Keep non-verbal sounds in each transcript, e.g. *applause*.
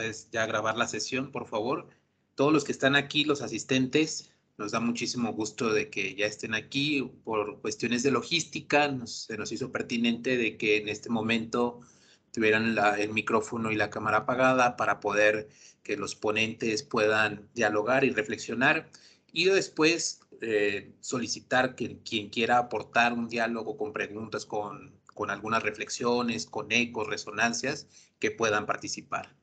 es ya grabar la sesión, por favor. Todos los que están aquí, los asistentes, nos da muchísimo gusto de que ya estén aquí. Por cuestiones de logística, se nos hizo pertinente de que en este momento tuvieran el micrófono y la cámara apagada para poder que los ponentes puedan dialogar y reflexionar y después eh, solicitar que quien quiera aportar un diálogo con preguntas, con, con algunas reflexiones, con ecos, resonancias, que puedan participar.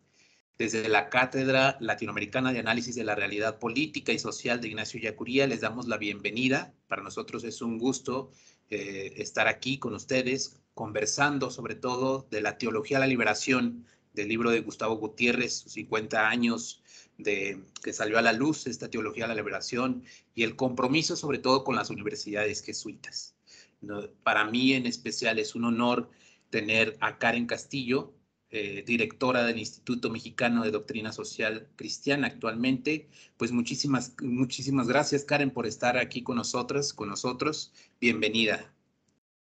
Desde la Cátedra Latinoamericana de Análisis de la Realidad Política y Social de Ignacio Yacuría les damos la bienvenida. Para nosotros es un gusto eh, estar aquí con ustedes conversando sobre todo de la teología de la liberación del libro de Gustavo Gutiérrez, sus 50 años de que salió a la luz esta teología de la liberación y el compromiso sobre todo con las universidades jesuitas. para mí en especial es un honor tener a Karen Castillo, eh, directora del Instituto Mexicano de Doctrina Social Cristiana actualmente. Pues muchísimas, muchísimas gracias, Karen, por estar aquí con nosotras, con nosotros. Bienvenida.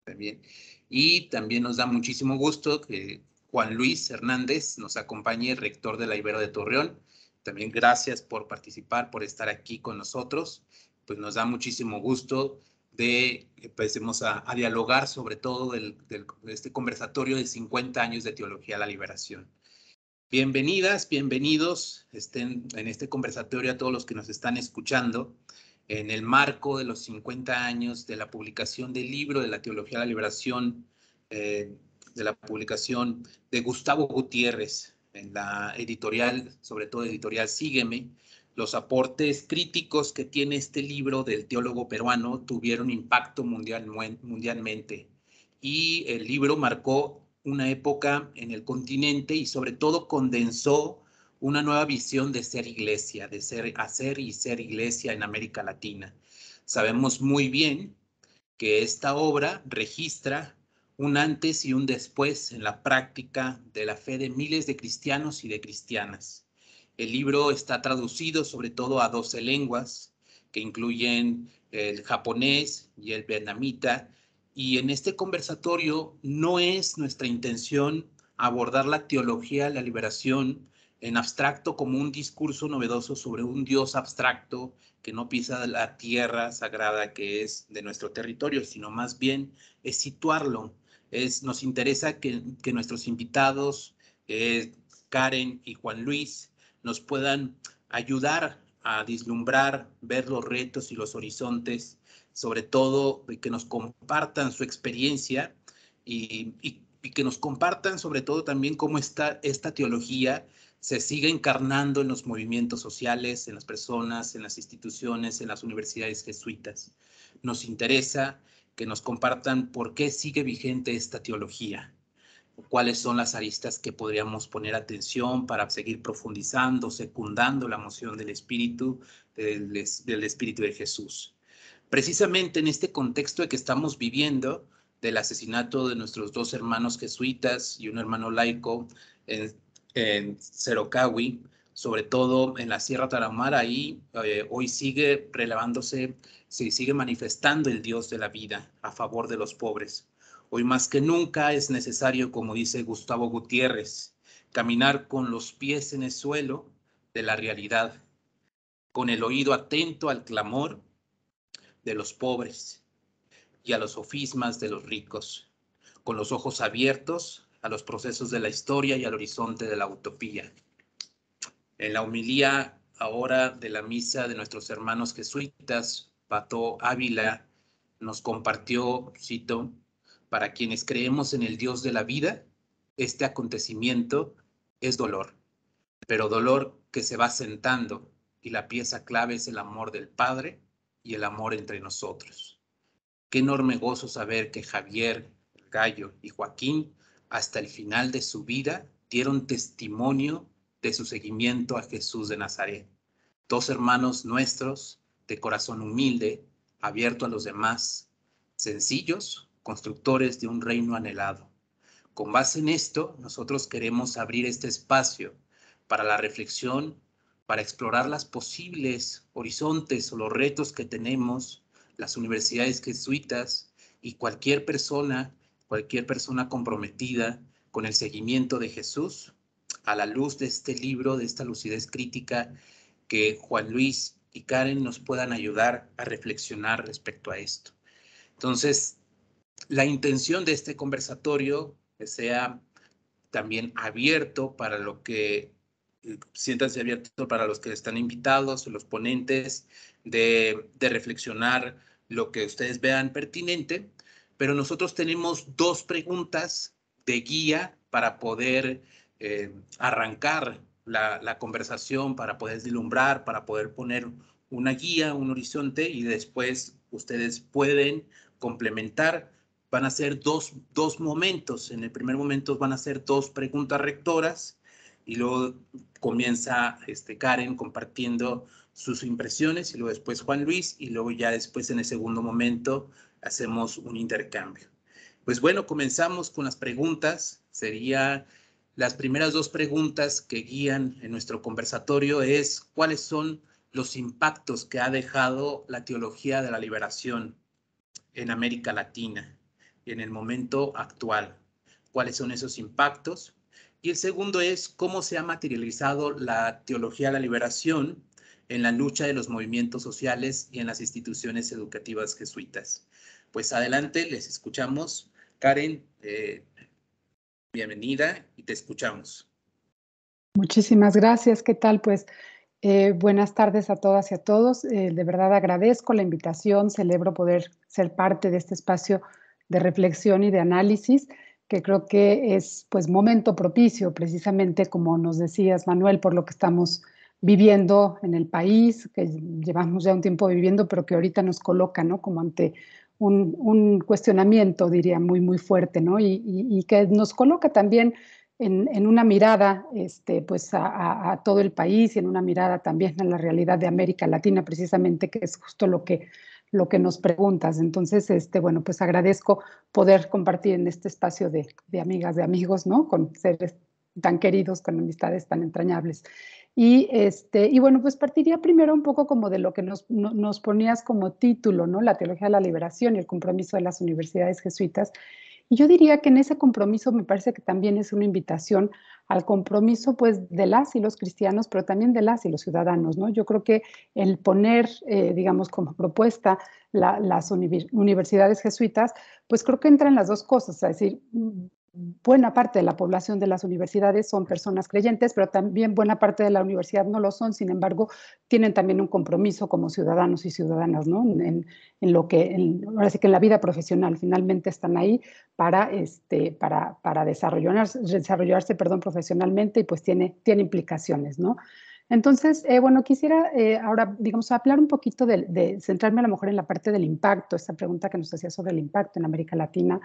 También. Y también nos da muchísimo gusto que Juan Luis Hernández nos acompañe, rector de la Ibero de Torreón. También gracias por participar, por estar aquí con nosotros. Pues nos da muchísimo gusto de, empecemos a, dialogar sobre todo de este conversatorio de 50 años de Teología de la Liberación. Bienvenidas, bienvenidos estén en este conversatorio a todos los que nos están escuchando en el marco de los 50 años de la publicación del libro de la Teología de la Liberación, eh, de la publicación de Gustavo Gutiérrez en la editorial, sobre todo editorial Sígueme, los aportes críticos que tiene este libro del teólogo peruano tuvieron impacto mundial, mundialmente. Y el libro marcó una época en el continente y sobre todo condensó una nueva visión de ser iglesia, de ser, hacer y ser iglesia en América Latina. Sabemos muy bien que esta obra registra un antes y un después en la práctica de la fe de miles de cristianos y de cristianas el libro está traducido sobre todo a 12 lenguas, que incluyen el japonés y el vietnamita. Y en este conversatorio no es nuestra intención abordar la teología de la liberación en abstracto como un discurso novedoso sobre un Dios abstracto que no pisa la tierra sagrada que es de nuestro territorio, sino más bien es situarlo. Es, nos interesa que, nuestros invitados, eh, Karen y Juan Luis, nos puedan ayudar a vislumbrar, ver los retos y los horizontes, sobre todo que nos compartan su experiencia y, que nos compartan sobre todo también cómo esta teología se sigue encarnando en los movimientos sociales, en las personas, en las instituciones, en las universidades jesuitas. Nos interesa que nos compartan por qué sigue vigente esta teología, cuáles son las aristas que podríamos poner atención para seguir profundizando, secundando la moción del Espíritu, del, Espíritu de Jesús. Precisamente en este contexto de que estamos viviendo, del asesinato de nuestros dos hermanos jesuitas y un hermano laico en, Cerocawi, sobre todo en la Sierra Tarahumara, ahí eh, hoy sigue relevándose, se sigue manifestando el Dios de la vida a favor de los pobres. Hoy más que nunca es necesario, como dice Gustavo Gutiérrez, caminar con los pies en el suelo de la realidad, con el oído atento al clamor de los pobres y a los sofismas de los ricos, con los ojos abiertos a los procesos de la historia y al horizonte de la utopía. En la homilía ahora de la misa de nuestros hermanos jesuitas, Pato Ávila nos compartió, cito, para quienes creemos en el Dios de la vida, este acontecimiento es dolor, pero dolor que se va sentando y la pieza clave es el amor del Padre y el amor entre nosotros. Qué enorme gozo saber que Javier, Gallo y Joaquín hasta el final de su vida dieron testimonio de su seguimiento a Jesús de Nazaret. Dos hermanos nuestros de corazón humilde, abierto a los demás, sencillos, constructores de un reino anhelado. Con base en esto, nosotros queremos abrir este espacio para la reflexión, para explorar las posibles horizontes o los retos que tenemos las universidades jesuitas y cualquier persona, cualquier persona comprometida con el seguimiento de Jesús a la luz de este libro, de esta lucidez crítica que Juan Luis y Karen nos puedan ayudar a reflexionar respecto a esto. Entonces, la intención de este conversatorio sea también abierto para lo que eh, siéntanse abierto para los que están invitados, los ponentes, de, reflexionar lo que ustedes vean pertinente, pero nosotros tenemos dos preguntas de guía para poder eh, arrancar la, la, conversación, para poder deslumbrar, para poder poner una guía, un horizonte y después ustedes pueden complementar van a ser dos, dos momentos. En el primer momento van a ser dos preguntas rectoras y luego comienza este, Karen compartiendo sus impresiones y luego después Juan Luis y luego ya después en el segundo momento hacemos un intercambio. Pues bueno, comenzamos con las preguntas. Sería las primeras dos preguntas que guían en nuestro conversatorio es cuáles son los impactos que ha dejado la teología de la liberación en América Latina en el momento actual, cuáles son esos impactos. Y el segundo es cómo se ha materializado la teología de la liberación en la lucha de los movimientos sociales y en las instituciones educativas jesuitas. Pues adelante, les escuchamos. Karen, eh, bienvenida y te escuchamos. Muchísimas gracias. ¿Qué tal? Pues eh, buenas tardes a todas y a todos. Eh, de verdad agradezco la invitación, celebro poder ser parte de este espacio de reflexión y de análisis, que creo que es pues momento propicio, precisamente como nos decías, Manuel, por lo que estamos viviendo en el país, que llevamos ya un tiempo viviendo, pero que ahorita nos coloca, ¿no? Como ante un, cuestionamiento, diría, muy, muy fuerte, ¿no? Y, que nos coloca también en, una mirada, este, pues, a, a, todo el país y en una mirada también a la realidad de América Latina, precisamente, que es justo lo que lo que nos preguntas. Entonces, este, bueno, pues agradezco poder compartir en este espacio de, amigas, de amigos, ¿no? Con seres tan queridos, con amistades tan entrañables. Y, este, y bueno, pues partiría primero un poco como de lo que nos, nos, ponías como título, ¿no? La teología de la liberación y el compromiso de las universidades jesuitas. Y yo diría que en ese compromiso me parece que también es una invitación al compromiso pues de las y los cristianos, pero también de las y los ciudadanos, ¿no? Yo creo que el poner, eh, digamos, como propuesta las universidades jesuitas, pues creo que entran las dos cosas, es decir, buena parte de la población de las universidades son personas creyentes, pero también buena parte de la universidad no lo son, sin embargo, tienen también un compromiso como ciudadanos y ciudadanas, ¿no? En, lo que, ahora sí que en la vida profesional, finalmente están ahí para, este, para, para desarrollarse, perdón, profesionalmente y pues tiene, tiene implicaciones, ¿no? Entonces, eh, bueno, quisiera eh, ahora, digamos, hablar un poquito de, centrarme a lo mejor en la parte del impacto, esta pregunta que nos hacía sobre el impacto en América Latina.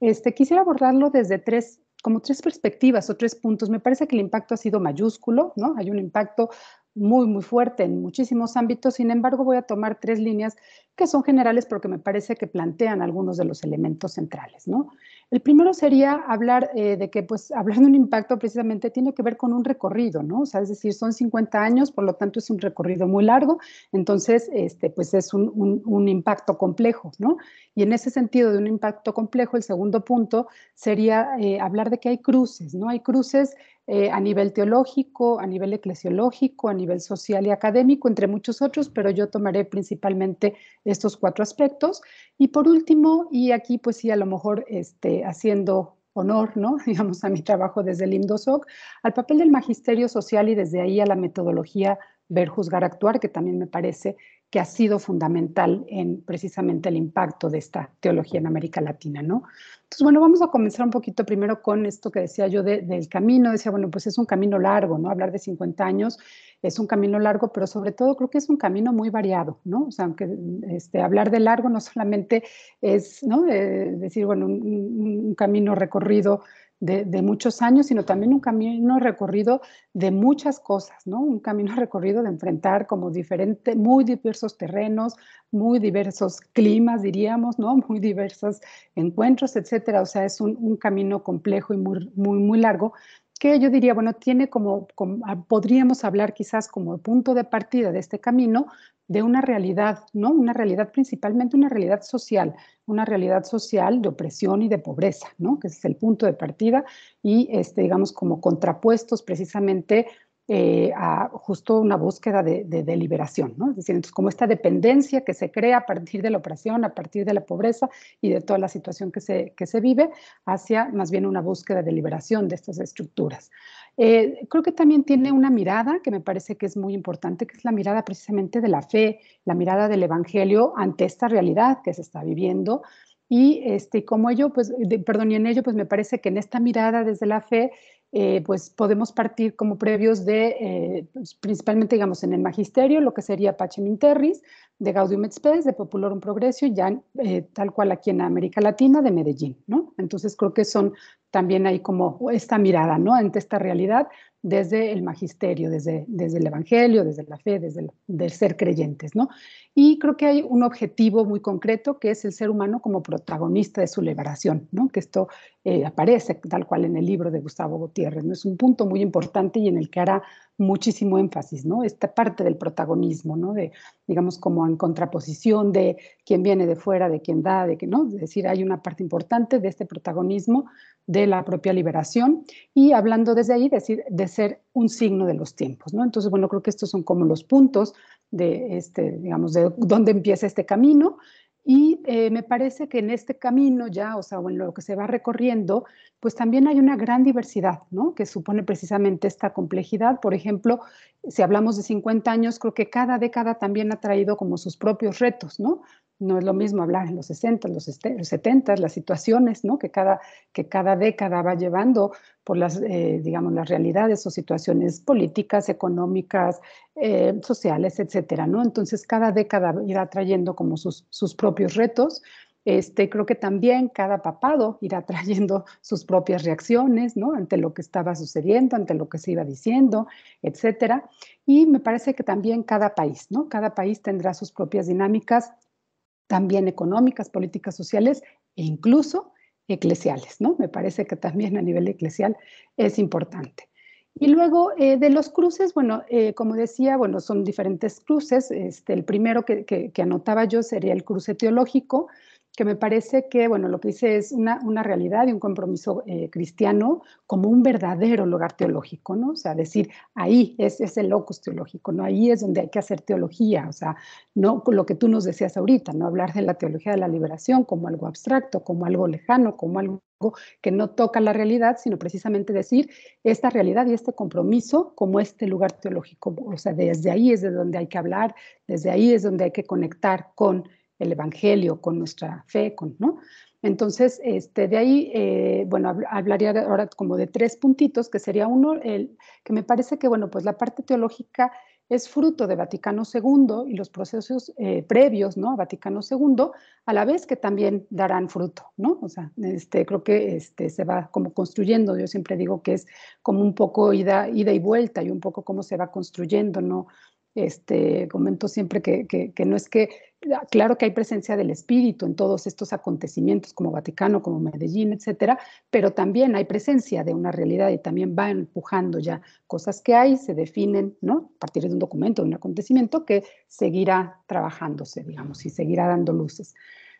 Este, quisiera abordarlo desde tres como tres perspectivas o tres puntos. Me parece que el impacto ha sido mayúsculo, ¿no? Hay un impacto muy, muy fuerte en muchísimos ámbitos. Sin embargo, voy a tomar tres líneas que son generales porque me parece que plantean algunos de los elementos centrales. ¿no? El primero sería hablar eh, de que, pues, hablar de un impacto precisamente tiene que ver con un recorrido, ¿no? O sea, es decir, son 50 años, por lo tanto es un recorrido muy largo, entonces, este, pues es un, un, impacto complejo, ¿no? Y en ese sentido de un impacto complejo, el segundo punto sería eh, hablar de que hay cruces, ¿no? Hay cruces eh, a nivel teológico, a nivel eclesiológico, a nivel social y académico, entre muchos otros, pero yo tomaré principalmente estos cuatro aspectos. Y por último, y aquí pues sí, a lo mejor este, haciendo honor, ¿no? *laughs* digamos, a mi trabajo desde el IMDOSOC, al papel del magisterio social y desde ahí a la metodología ver, juzgar, actuar, que también me parece que ha sido fundamental en precisamente el impacto de esta teología en América Latina, ¿no? Entonces, bueno, vamos a comenzar un poquito primero con esto que decía yo del camino. Decía, bueno, pues es un camino largo, ¿no? Hablar de 50 años es un camino largo, pero sobre todo creo que es un camino muy variado, ¿no? O sea, aunque este, hablar de largo no solamente es, eh, decir, bueno, un, un camino recorrido de, muchos años, sino también un camino recorrido de muchas cosas, ¿no? Un camino *laughs* recorrido de enfrentar como diferentes, muy diversos terrenos, muy diversos climas, diríamos, ¿no? Muy diversos encuentros, etcétera. O sea, es un, un camino complejo y muy, muy, muy largo, que yo diría, bueno, tiene como, ah, podríamos hablar quizás como punto de partida de este camino de una realidad, ¿no? Una realidad principalmente una realidad social, una realidad social de opresión y de pobreza, ¿no? Que es el punto de partida y este digamos como contrapuestos precisamente eh, a justo una búsqueda de, de, liberación, ¿no? Es decir, como esta dependencia que se crea a partir de la opresión, a partir de la pobreza y de toda la situación que se, vive, hacia más bien una búsqueda de liberación de estas estructuras. Eh, creo que también tiene una mirada que me parece que es muy importante, que es la mirada precisamente de la fe, la mirada del Evangelio ante esta realidad que se está viviendo y este, como ello, pues, en ello, pues me parece que en esta mirada desde la fe eh, pues podemos partir como previos de, eh, pues, principalmente digamos en el magisterio, lo que sería pacheminterris Minterris, de Gaudium et Spes, de Populorum Progressio, ya eh, tal cual aquí en América Latina, de Medellín, ¿no? Entonces creo que son también ahí como esta mirada, ¿no? Ante esta realidad desde el magisterio, desde, desde el evangelio, desde la fe, desde del ser creyentes, ¿no? Y creo que hay un objetivo muy concreto que es el ser humano como protagonista de su liberación, ¿no? Que esto eh, aparece tal cual en el libro de Gustavo Gutiérrez, ¿no? Es un punto muy importante y en el que hará muchísimo énfasis, ¿no? Esta parte del protagonismo, ¿no? De, digamos, como en contraposición de quién viene de fuera, de quién da, de que, ¿no? Es decir, hay una parte importante de este protagonismo de la propia liberación y hablando desde ahí, decir, ser un signo de los tiempos, ¿no? Entonces, bueno, creo que estos son como los puntos de este, digamos, de dónde empieza este camino. Y eh, me parece que en este camino ya, o sea, en lo que se va recorriendo, pues también hay una gran diversidad, ¿no? Que supone precisamente esta complejidad. Por ejemplo, si hablamos de 50 años, creo que cada década también ha traído como sus propios retos, ¿no? No es lo mismo hablar en los 60, los, 70, este, las situaciones, ¿no? Que cada, que cada década va llevando por las, eh, digamos, las realidades o situaciones políticas, económicas, eh, sociales, etcétera, ¿no? Entonces, cada década irá trayendo como sus, sus propios retos. Este, creo que también cada papado irá trayendo *laughs* sus propias reacciones, Ante lo que estaba sucediendo, ante lo que se iba diciendo, etcétera. Y me parece que también cada país, Cada país tendrá sus propias dinámicas, también económicas, políticas sociales e incluso eclesiales, Me parece que también a nivel eclesial es importante. Y luego eh, de los cruces, bueno, eh, como decía, bueno, son diferentes cruces. Este, el primero que anotaba yo sería el cruce teológico, que me parece que, bueno, lo que dice es una, una realidad y un compromiso eh, cristiano como un verdadero lugar teológico, ¿no? O sea, decir, ahí es, es, el locus teológico, ¿no? Ahí es donde hay que hacer teología, o sea, no lo que tú nos decías ahorita, ¿no? Hablar de la teología de la liberación como algo abstracto, como algo lejano, como algo que no toca la realidad, sino precisamente decir esta realidad y este compromiso como este lugar teológico. O sea, desde ahí es de donde hay que hablar, desde ahí es donde hay que conectar con el Evangelio, con nuestra fe, ¿no? Entonces, este, de ahí, eh, bueno, hablaría ahora como de tres puntitos, que sería uno, el, que me parece que, bueno, pues la parte teológica es fruto de Vaticano II y los procesos eh, previos, ¿no? Vaticano II, a la vez que también darán fruto, ¿no? O sea, este, creo que este, se va como construyendo, yo siempre digo que es como un poco ida, ida y vuelta y un poco cómo se va construyendo, ¿no? Este, comento siempre que, que no es que, claro que hay presencia del espíritu en todos estos acontecimientos como Vaticano, como Medellín, etcétera, pero también hay presencia de una realidad y también va empujando ya cosas que hay, se definen, ¿no? A partir de un documento, de un acontecimiento que seguirá trabajándose, digamos, y seguirá dando luces.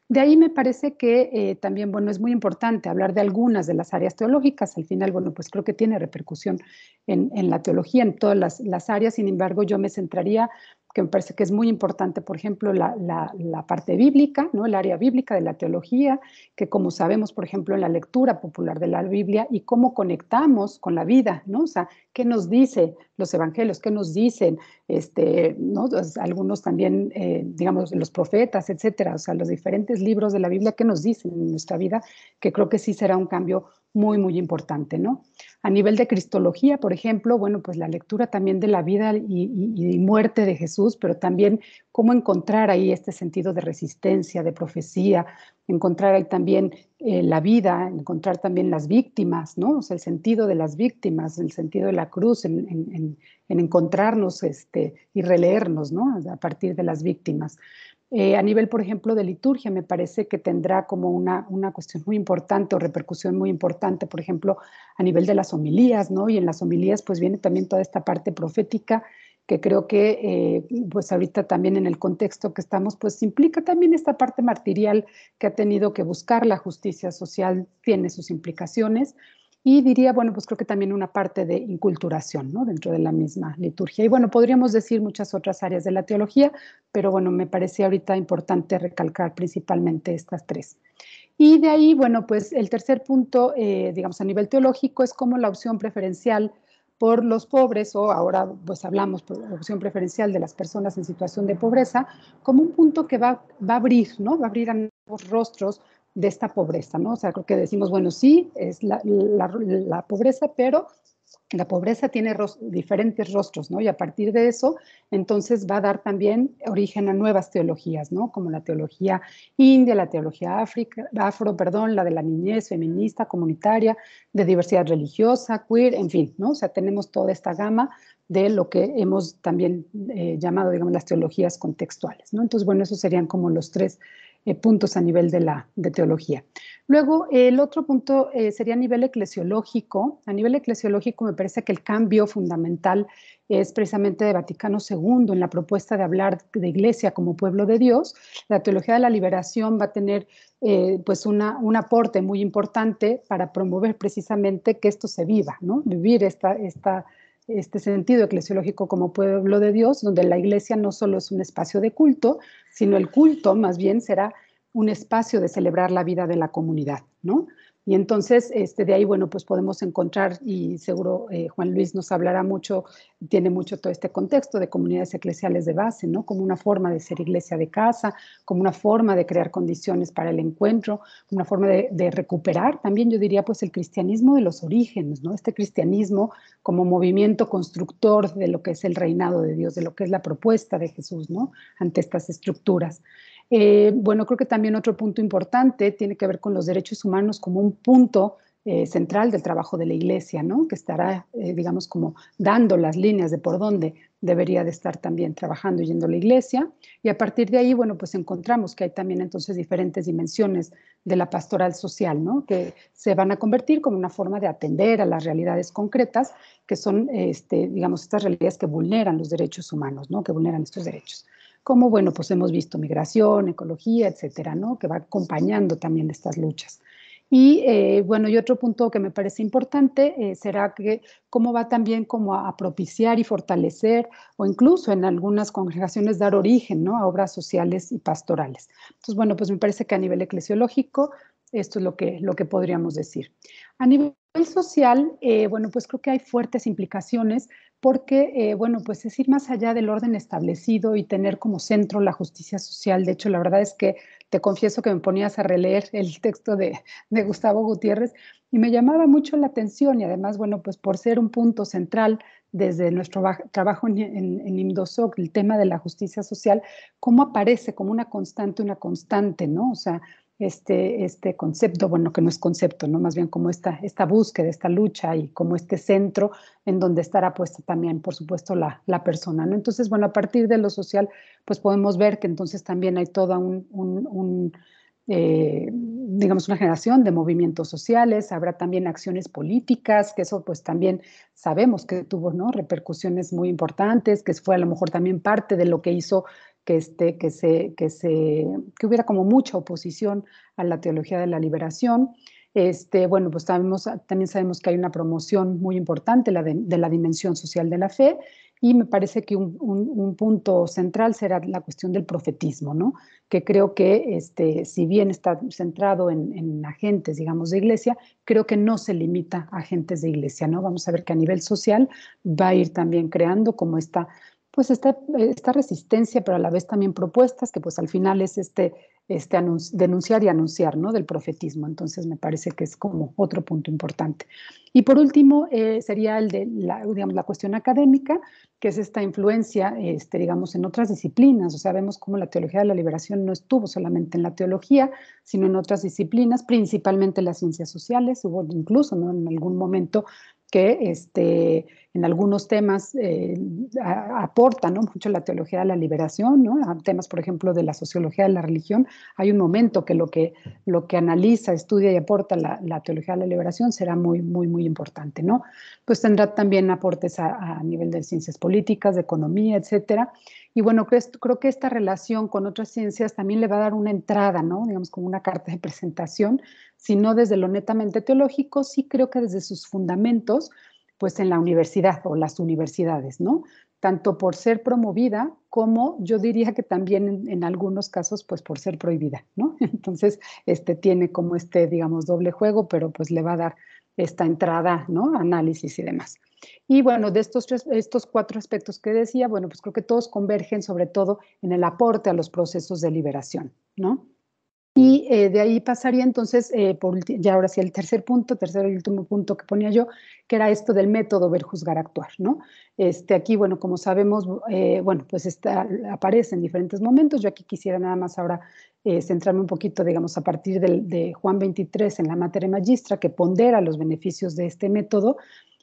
De ahí me parece que eh, también, bueno, es muy importante hablar de algunas de las áreas teológicas. Al final, bueno, pues creo que tiene repercusión en, la teología, en todas las, las, áreas. Sin embargo, yo me centraría que me parece que es muy importante, por ejemplo, la, parte bíblica, ¿no? el área bíblica de la teología, que como sabemos, por ejemplo, en la lectura popular de la Biblia y cómo conectamos con la vida, ¿no? O sea, qué nos dicen los evangelios, qué nos dicen, este, ¿no? Pues, algunos también, eh, digamos, los profetas, etcétera, o sea, los diferentes libros de la Biblia, qué nos dicen en nuestra vida, que creo que sí será un cambio muy, muy importante, ¿no? A nivel de cristología, por ejemplo, bueno, pues la lectura también de la vida y, muerte de Jesús, pero también cómo encontrar ahí este sentido de resistencia, de profecía, encontrar ahí también eh, la vida, encontrar también las víctimas, ¿no? el sentido de las víctimas, el sentido de la cruz, en, encontrarnos este, y releernos, ¿no? A partir de las víctimas. Eh, a nivel, por ejemplo, de liturgia, me parece que tendrá como una, una, cuestión muy importante o repercusión muy importante, por ejemplo, a nivel de las homilías, ¿no? Y en las homilías, pues viene también toda esta parte profética que creo que, eh, pues ahorita también en el contexto que estamos, pues implica también esta parte martirial que ha tenido que buscar la justicia social, tiene sus implicaciones. Y diría, bueno, pues creo que también una parte de inculturación, ¿no? Dentro de la misma liturgia. Y bueno, podríamos decir muchas otras áreas de la teología, pero bueno, me parecía ahorita importante recalcar principalmente estas tres. Y de ahí, bueno, pues el tercer punto, eh, digamos, a nivel teológico, es como la opción preferencial por los pobres, o ahora pues hablamos la opción preferencial de las personas en situación de pobreza, como un punto que va, va a abrir, ¿no? Va a abrir a nuevos rostros de esta pobreza, ¿no? O sea, creo que decimos, bueno, sí, es la, pobreza, pero la pobreza tiene diferentes rostros, ¿no? Y a partir de eso, entonces va a dar también origen a nuevas teologías, ¿no? Como la teología india, la teología afro, perdón, la de la niñez feminista, comunitaria, de diversidad religiosa, queer, en fin, ¿no? O sea, tenemos toda esta gama de lo que hemos también eh, llamado, digamos, las teologías contextuales, ¿no? Entonces, bueno, esos serían como los tres eh, puntos a nivel de la de teología. Luego, el otro punto eh, sería a nivel eclesiológico. A nivel eclesiológico me parece que el cambio fundamental es precisamente de Vaticano II en la propuesta de hablar de iglesia como pueblo de Dios. La teología de la liberación va a tener eh, pues una, un aporte muy importante para promover precisamente que esto se viva, ¿no? Vivir esta, esta este sentido eclesiológico como pueblo de Dios, donde la iglesia no solo es un espacio de culto, sino el culto más bien será un espacio de celebrar la vida de la comunidad, ¿no? Y entonces, este, de ahí, bueno, pues podemos encontrar, y seguro eh, Juan Luis nos hablará mucho, tiene mucho todo este contexto de comunidades eclesiales de base, ¿no? Como una forma de ser iglesia de casa, como una forma de crear condiciones para el encuentro, una forma de, de recuperar también, yo diría, pues el cristianismo de los orígenes, ¿no? Este cristianismo como movimiento constructor de lo que es el reinado de Dios, de lo que es la propuesta de Jesús, ¿no? Ante estas estructuras. Eh, bueno, creo que también otro punto importante tiene que ver con los derechos humanos como un punto eh, central del trabajo de la Iglesia, ¿no? que estará, eh, digamos, como dando las líneas de por dónde debería de estar también trabajando yendo la Iglesia. Y a partir de ahí, bueno, pues encontramos que hay también entonces diferentes dimensiones de la pastoral social, ¿no? que se van a convertir como una forma de atender a las realidades concretas, que son, este, digamos, estas realidades que vulneran los derechos humanos, ¿no? que vulneran estos derechos como, bueno, pues hemos visto migración, ecología, etcétera, ¿no? Que va acompañando también estas luchas. Y eh, bueno, y otro punto que me parece importante eh, será que cómo va también como a, propiciar y fortalecer o incluso en algunas congregaciones dar origen ¿no? a obras sociales y pastorales. Entonces, bueno, pues me parece que a nivel eclesiológico esto es lo que, lo que podríamos decir. A nivel social, eh, bueno, pues creo que hay fuertes implicaciones porque, eh, bueno, pues es ir más allá del orden establecido y tener como centro la justicia social. De hecho, la verdad es que te confieso que me ponías a releer el texto de, Gustavo Gutiérrez y me llamaba mucho la atención y además, bueno, pues por ser un punto central desde nuestro trabajo en, IMDOSOC, el tema de la justicia social, cómo aparece como una constante, una constante, ¿no? O sea, este, este concepto, bueno, que no es concepto, ¿no? Más bien como esta, esta búsqueda, esta lucha y como este centro en donde estará puesta también, por supuesto, la, persona, ¿no? Entonces, bueno, a partir de lo social, pues podemos ver que entonces también hay toda un, eh, digamos, una generación de movimientos sociales, habrá también acciones políticas, que eso pues también sabemos que tuvo ¿no? repercusiones muy importantes, que fue a lo mejor también parte de lo que hizo que, este, que, se, que, se, hubiera como mucha oposición a la teología de la liberación. Este, bueno, pues también sabemos que hay una promoción muy importante la de, la dimensión social de la fe y me parece que un, punto central será la cuestión del profetismo, ¿no? que creo que este, si bien está centrado en, en, agentes, digamos, de iglesia, creo que no se limita a agentes de iglesia. ¿no? Vamos a ver que a nivel social va a ir también creando como esta pues esta, resistencia, pero a la vez también propuestas, que pues al final es este, este denunciar y anunciar ¿no? del profetismo. Entonces me parece que es como otro punto importante. Y por último eh, sería el de la, digamos, la cuestión académica, que es esta influencia, este, digamos, en otras disciplinas. O sea, vemos cómo la teología de la liberación no estuvo solamente en la teología, sino en otras disciplinas, principalmente las ciencias sociales. Hubo incluso en algún momento que este, en algunos temas eh, aporta ¿no? mucho la teología de la liberación, ¿no? a temas, por ejemplo, de la sociología de la religión. Hay un momento que lo que, lo que analiza, estudia y aporta la, teología de la liberación será muy, muy, muy importante. ¿no? Pues tendrá también aportes a, nivel de ciencias políticas, de economía, etcétera. Y bueno, creo, que esta relación con otras ciencias también le va a dar una entrada, ¿no? Digamos, como una carta de presentación, sino desde lo netamente teológico, sí creo que desde sus fundamentos pues en la universidad o las universidades, ¿no? Tanto por ser promovida como yo diría que también en, algunos casos pues por ser prohibida, ¿no? *laughs* Entonces, este tiene como este, digamos, doble juego, pero pues le va a dar esta entrada, ¿no? Análisis y demás. Y bueno, de estos, estos cuatro aspectos que decía, bueno, pues creo que todos convergen sobre todo en el aporte a los procesos de liberación, ¿no? Y eh, de ahí pasaría entonces, eh, ya ahora sí, el tercer punto, tercero y último punto que ponía yo, que era esto del método ver, juzgar, actuar, ¿no? Este, aquí, bueno, como sabemos, eh, bueno, pues está, aparece en diferentes momentos. Yo aquí quisiera nada más ahora centrarme un poquito, digamos, a partir del, de Juan 23 en la materia magistra, que pondera los beneficios de este método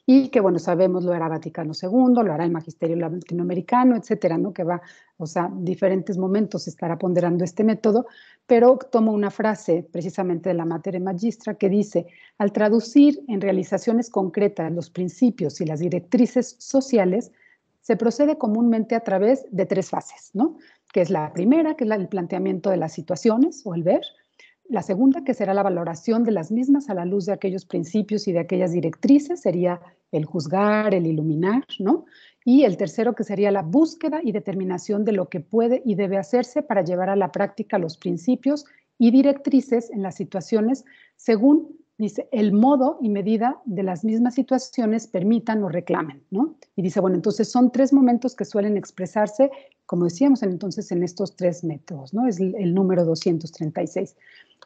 y que, bueno, sabemos lo hará Vaticano II, lo hará el Magisterio Latinoamericano, etcétera, ¿no? Que va, o sea, diferentes momentos estará ponderando este método, pero tomo una frase precisamente de la materia magistra que dice, al traducir en realizaciones concretas los principios y las directrices sociales, se procede comúnmente a través de tres fases, ¿no? Que es la primera, que es el planteamiento de las situaciones o el ver, la segunda, que será la valoración de las mismas a la luz de aquellos principios y de aquellas directrices, sería el juzgar, el iluminar, ¿no? Y el tercero, que sería la búsqueda y determinación de lo que puede y debe hacerse para llevar a la práctica los principios y directrices en las situaciones según, dice, el modo y medida de las mismas situaciones permitan o reclamen, ¿no? Y dice, bueno, entonces son tres momentos que suelen expresarse, como decíamos entonces, en estos tres métodos, ¿no? Es el, el número 236.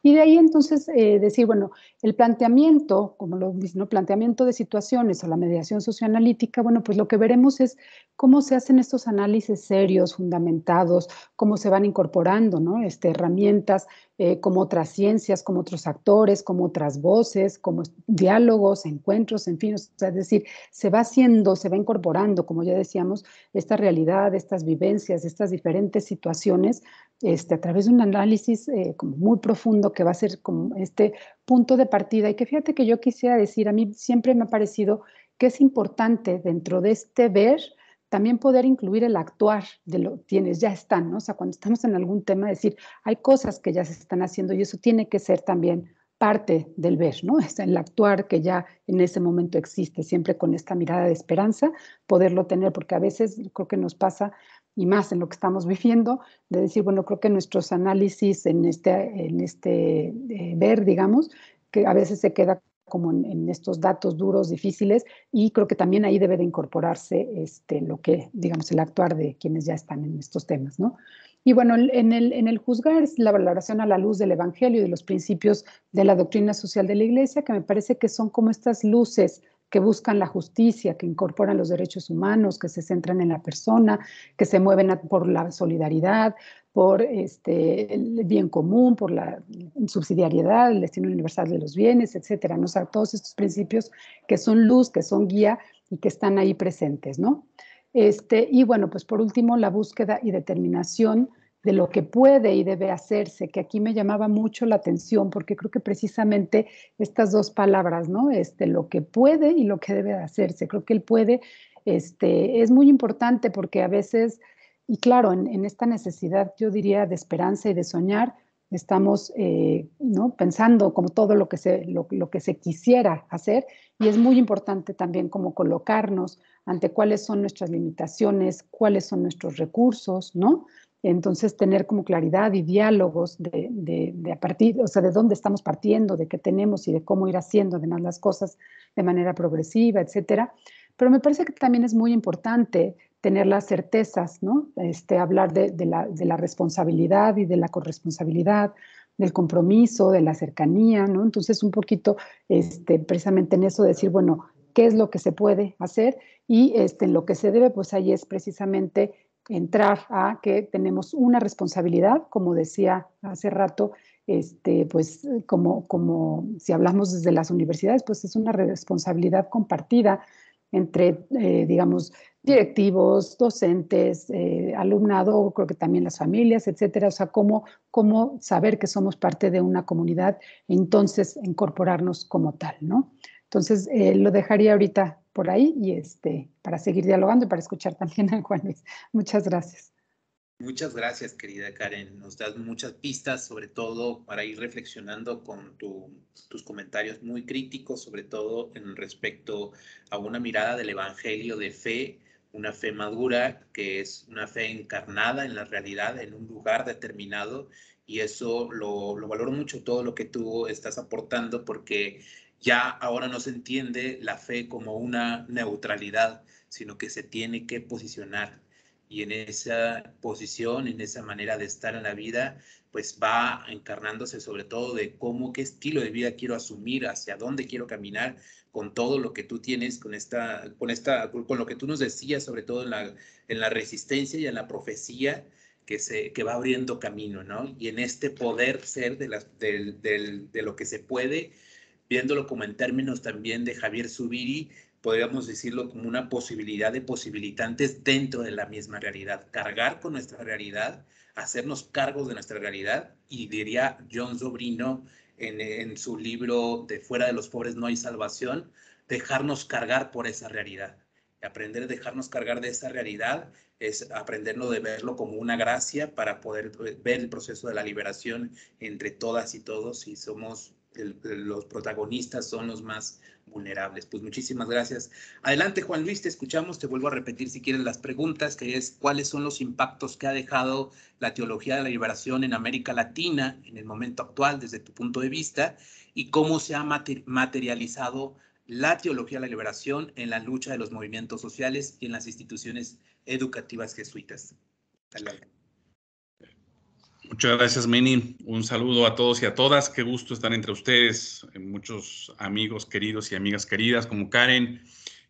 Y de ahí entonces eh, decir, bueno, el planteamiento, como lo mismo, planteamiento de situaciones o la mediación socioanalítica, bueno, pues lo que veremos es cómo se hacen estos análisis serios, fundamentados, cómo se van incorporando ¿no? Este, herramientas eh, como otras ciencias, como otros actores, como otras voces, como diálogos, encuentros, en fin, es decir, se va haciendo, se va incorporando, como ya decíamos, esta realidad, estas vivencias, estas diferentes situaciones este, a través de un análisis eh, como muy profundo que va a ser como este punto de partida y que fíjate que yo quisiera decir, a mí siempre me ha parecido que es importante dentro de este ver también poder incluir el actuar de lo tienes, ya están, ¿no? O sea, cuando estamos en algún tema, decir, hay cosas que ya se están haciendo y eso tiene que ser también parte del ver, ¿no? Es *laughs* el actuar que ya en ese momento existe, siempre con esta mirada de esperanza, poderlo tener, porque a veces creo que nos pasa y más en lo que estamos viviendo, de decir, bueno, creo que nuestros análisis en este, en este eh, ver, digamos, que a veces se queda como en, estos datos duros, difíciles, y creo que también ahí debe de incorporarse este, lo que, digamos, el actuar de quienes ya están en estos temas, ¿no? Y bueno, en el, en el juzgar es la valoración a la luz del Evangelio y de los principios de la doctrina social de la Iglesia, que me parece que son como estas luces que buscan la justicia, que incorporan los derechos humanos, que se centran en la persona, que se mueven por la solidaridad, por este, el bien común, por la subsidiariedad, el destino universal de los bienes, etcétera. ¿no? todos estos principios que son luz, que son guía y que están ahí presentes, ¿no? Este, y bueno, pues por último, la búsqueda y determinación de lo que puede y debe hacerse, que aquí me llamaba mucho la atención porque creo que precisamente estas dos palabras, ¿no? Este, lo que puede y lo que debe hacerse. Creo que el puede este, es muy importante porque a veces, y claro, en, esta necesidad, yo diría, de esperanza y de soñar, estamos eh, ¿no? pensando como todo lo que, se, lo, lo que se quisiera hacer y es muy importante también como colocarnos ante cuáles son nuestras limitaciones, cuáles son nuestros recursos, ¿no? Entonces, tener como claridad y diálogos de, a partir, o sea, de dónde estamos partiendo, de qué tenemos y de cómo ir haciendo además las cosas de manera progresiva, etcétera. Pero me parece que también es muy importante tener las certezas, ¿no? Este, hablar de, la, responsabilidad y de la corresponsabilidad, del compromiso, de la cercanía, ¿no? Entonces, un poquito, este, precisamente en eso, decir, bueno, qué es lo que se puede hacer y este, en lo que se debe, pues ahí es precisamente entrar a que tenemos una responsabilidad, como decía hace rato, este, pues como, como si hablamos desde las universidades, pues es una responsabilidad compartida entre, eh, digamos, directivos, docentes, eh, alumnado, creo que también las familias, etcétera. O sea, cómo, saber que somos parte de una comunidad, e entonces incorporarnos como tal, ¿no? Entonces, eh, lo dejaría ahorita por ahí y este, para seguir dialogando y para escuchar *laughs* también a Juan Luis. Muchas gracias. Muchas gracias, querida Karen. Nos das muchas pistas, sobre todo para ir reflexionando con tu, tus comentarios muy críticos, sobre todo en respecto a una mirada del Evangelio de fe, una fe madura, que es una fe encarnada en la realidad, en un lugar determinado. Y eso lo, lo valoro mucho, todo lo que tú estás aportando, porque ya ahora no se entiende la fe como una neutralidad, sino que se tiene que posicionar. Y en esa posición, en esa manera de estar en la vida, pues va encarnándose sobre todo de cómo, qué estilo de vida quiero asumir, hacia dónde quiero caminar con todo lo que tú tienes, con esta, con esta, con lo que tú nos decías, sobre todo en la, en la resistencia y en la profecía, que, se, que va abriendo camino, ¿no? Y en este poder ser de, las, de, de, lo que se puede viéndolo como en términos también de Javier Zubiri, podríamos decirlo como una posibilidad de posibilitantes dentro de la misma realidad, cargar con nuestra realidad, hacernos cargos de nuestra realidad, y diría John Sobrino en, su libro De fuera de los pobres no hay salvación, dejarnos cargar por esa realidad. Aprender a dejarnos cargar de esa realidad es aprenderlo de verlo como una gracia para poder eh, ver el proceso de la liberación entre todas y todos si somos los protagonistas son los más vulnerables. Pues muchísimas gracias. Adelante, Juan Luis, te escuchamos. Te vuelvo a repetir si quieres las preguntas, que es cuáles son los impactos que ha dejado la teología de la liberación en América Latina en el momento actual desde tu punto de vista y cómo se ha materializado la teología de la liberación en la lucha de los movimientos sociales y en las instituciones educativas jesuitas. Muchas gracias, Meni. Un saludo a todos y a todas. Qué gusto estar entre ustedes, eh, muchos amigos queridos y amigas queridas como Karen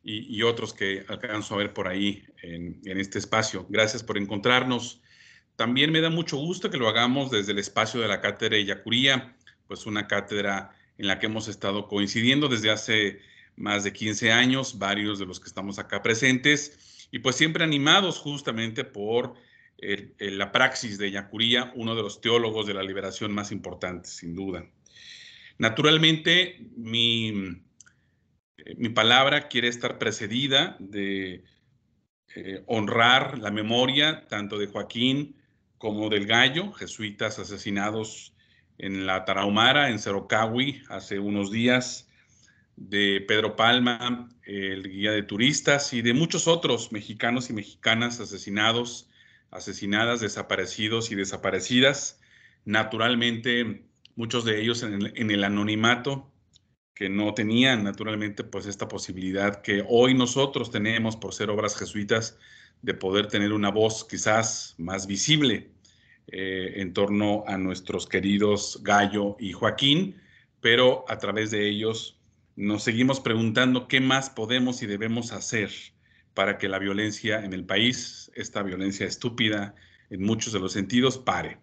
y, otros que alcanzo a ver por ahí en, este espacio. Gracias por encontrarnos. También me da mucho gusto que lo hagamos desde el espacio de la Cátedra Yacuría, pues una cátedra en la que hemos estado coincidiendo desde hace más de 15 años, varios de los que estamos acá presentes, y pues siempre animados justamente por la praxis de Yacuría, uno de los teólogos de la liberación más importantes, sin duda. Naturalmente, mi, palabra quiere estar precedida de eh, honrar la memoria tanto de Joaquín como del Gallo, jesuitas asesinados en la Tarahumara, en Cerocawi, hace unos días, de Pedro Palma, el guía de turistas, y de muchos otros mexicanos y mexicanas asesinados asesinadas, desaparecidos y desaparecidas. Naturalmente, muchos de ellos en el, anonimato, que no tenían naturalmente pues esta posibilidad que hoy nosotros tenemos por ser obras jesuitas de poder tener una voz quizás más visible eh, en torno a nuestros queridos Gallo y Joaquín, pero a través de ellos nos seguimos preguntando qué más podemos y debemos hacer para que la violencia en el país, esta violencia estúpida en muchos de los sentidos, pare.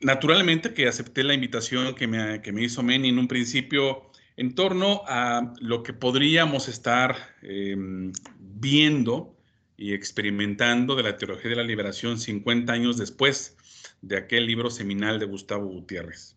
Naturalmente que acepté la invitación que me, hizo Meni en un principio en torno a lo que podríamos estar em, viendo y experimentando de la teología de la liberación 50 años después de aquel libro seminal de Gustavo Gutiérrez.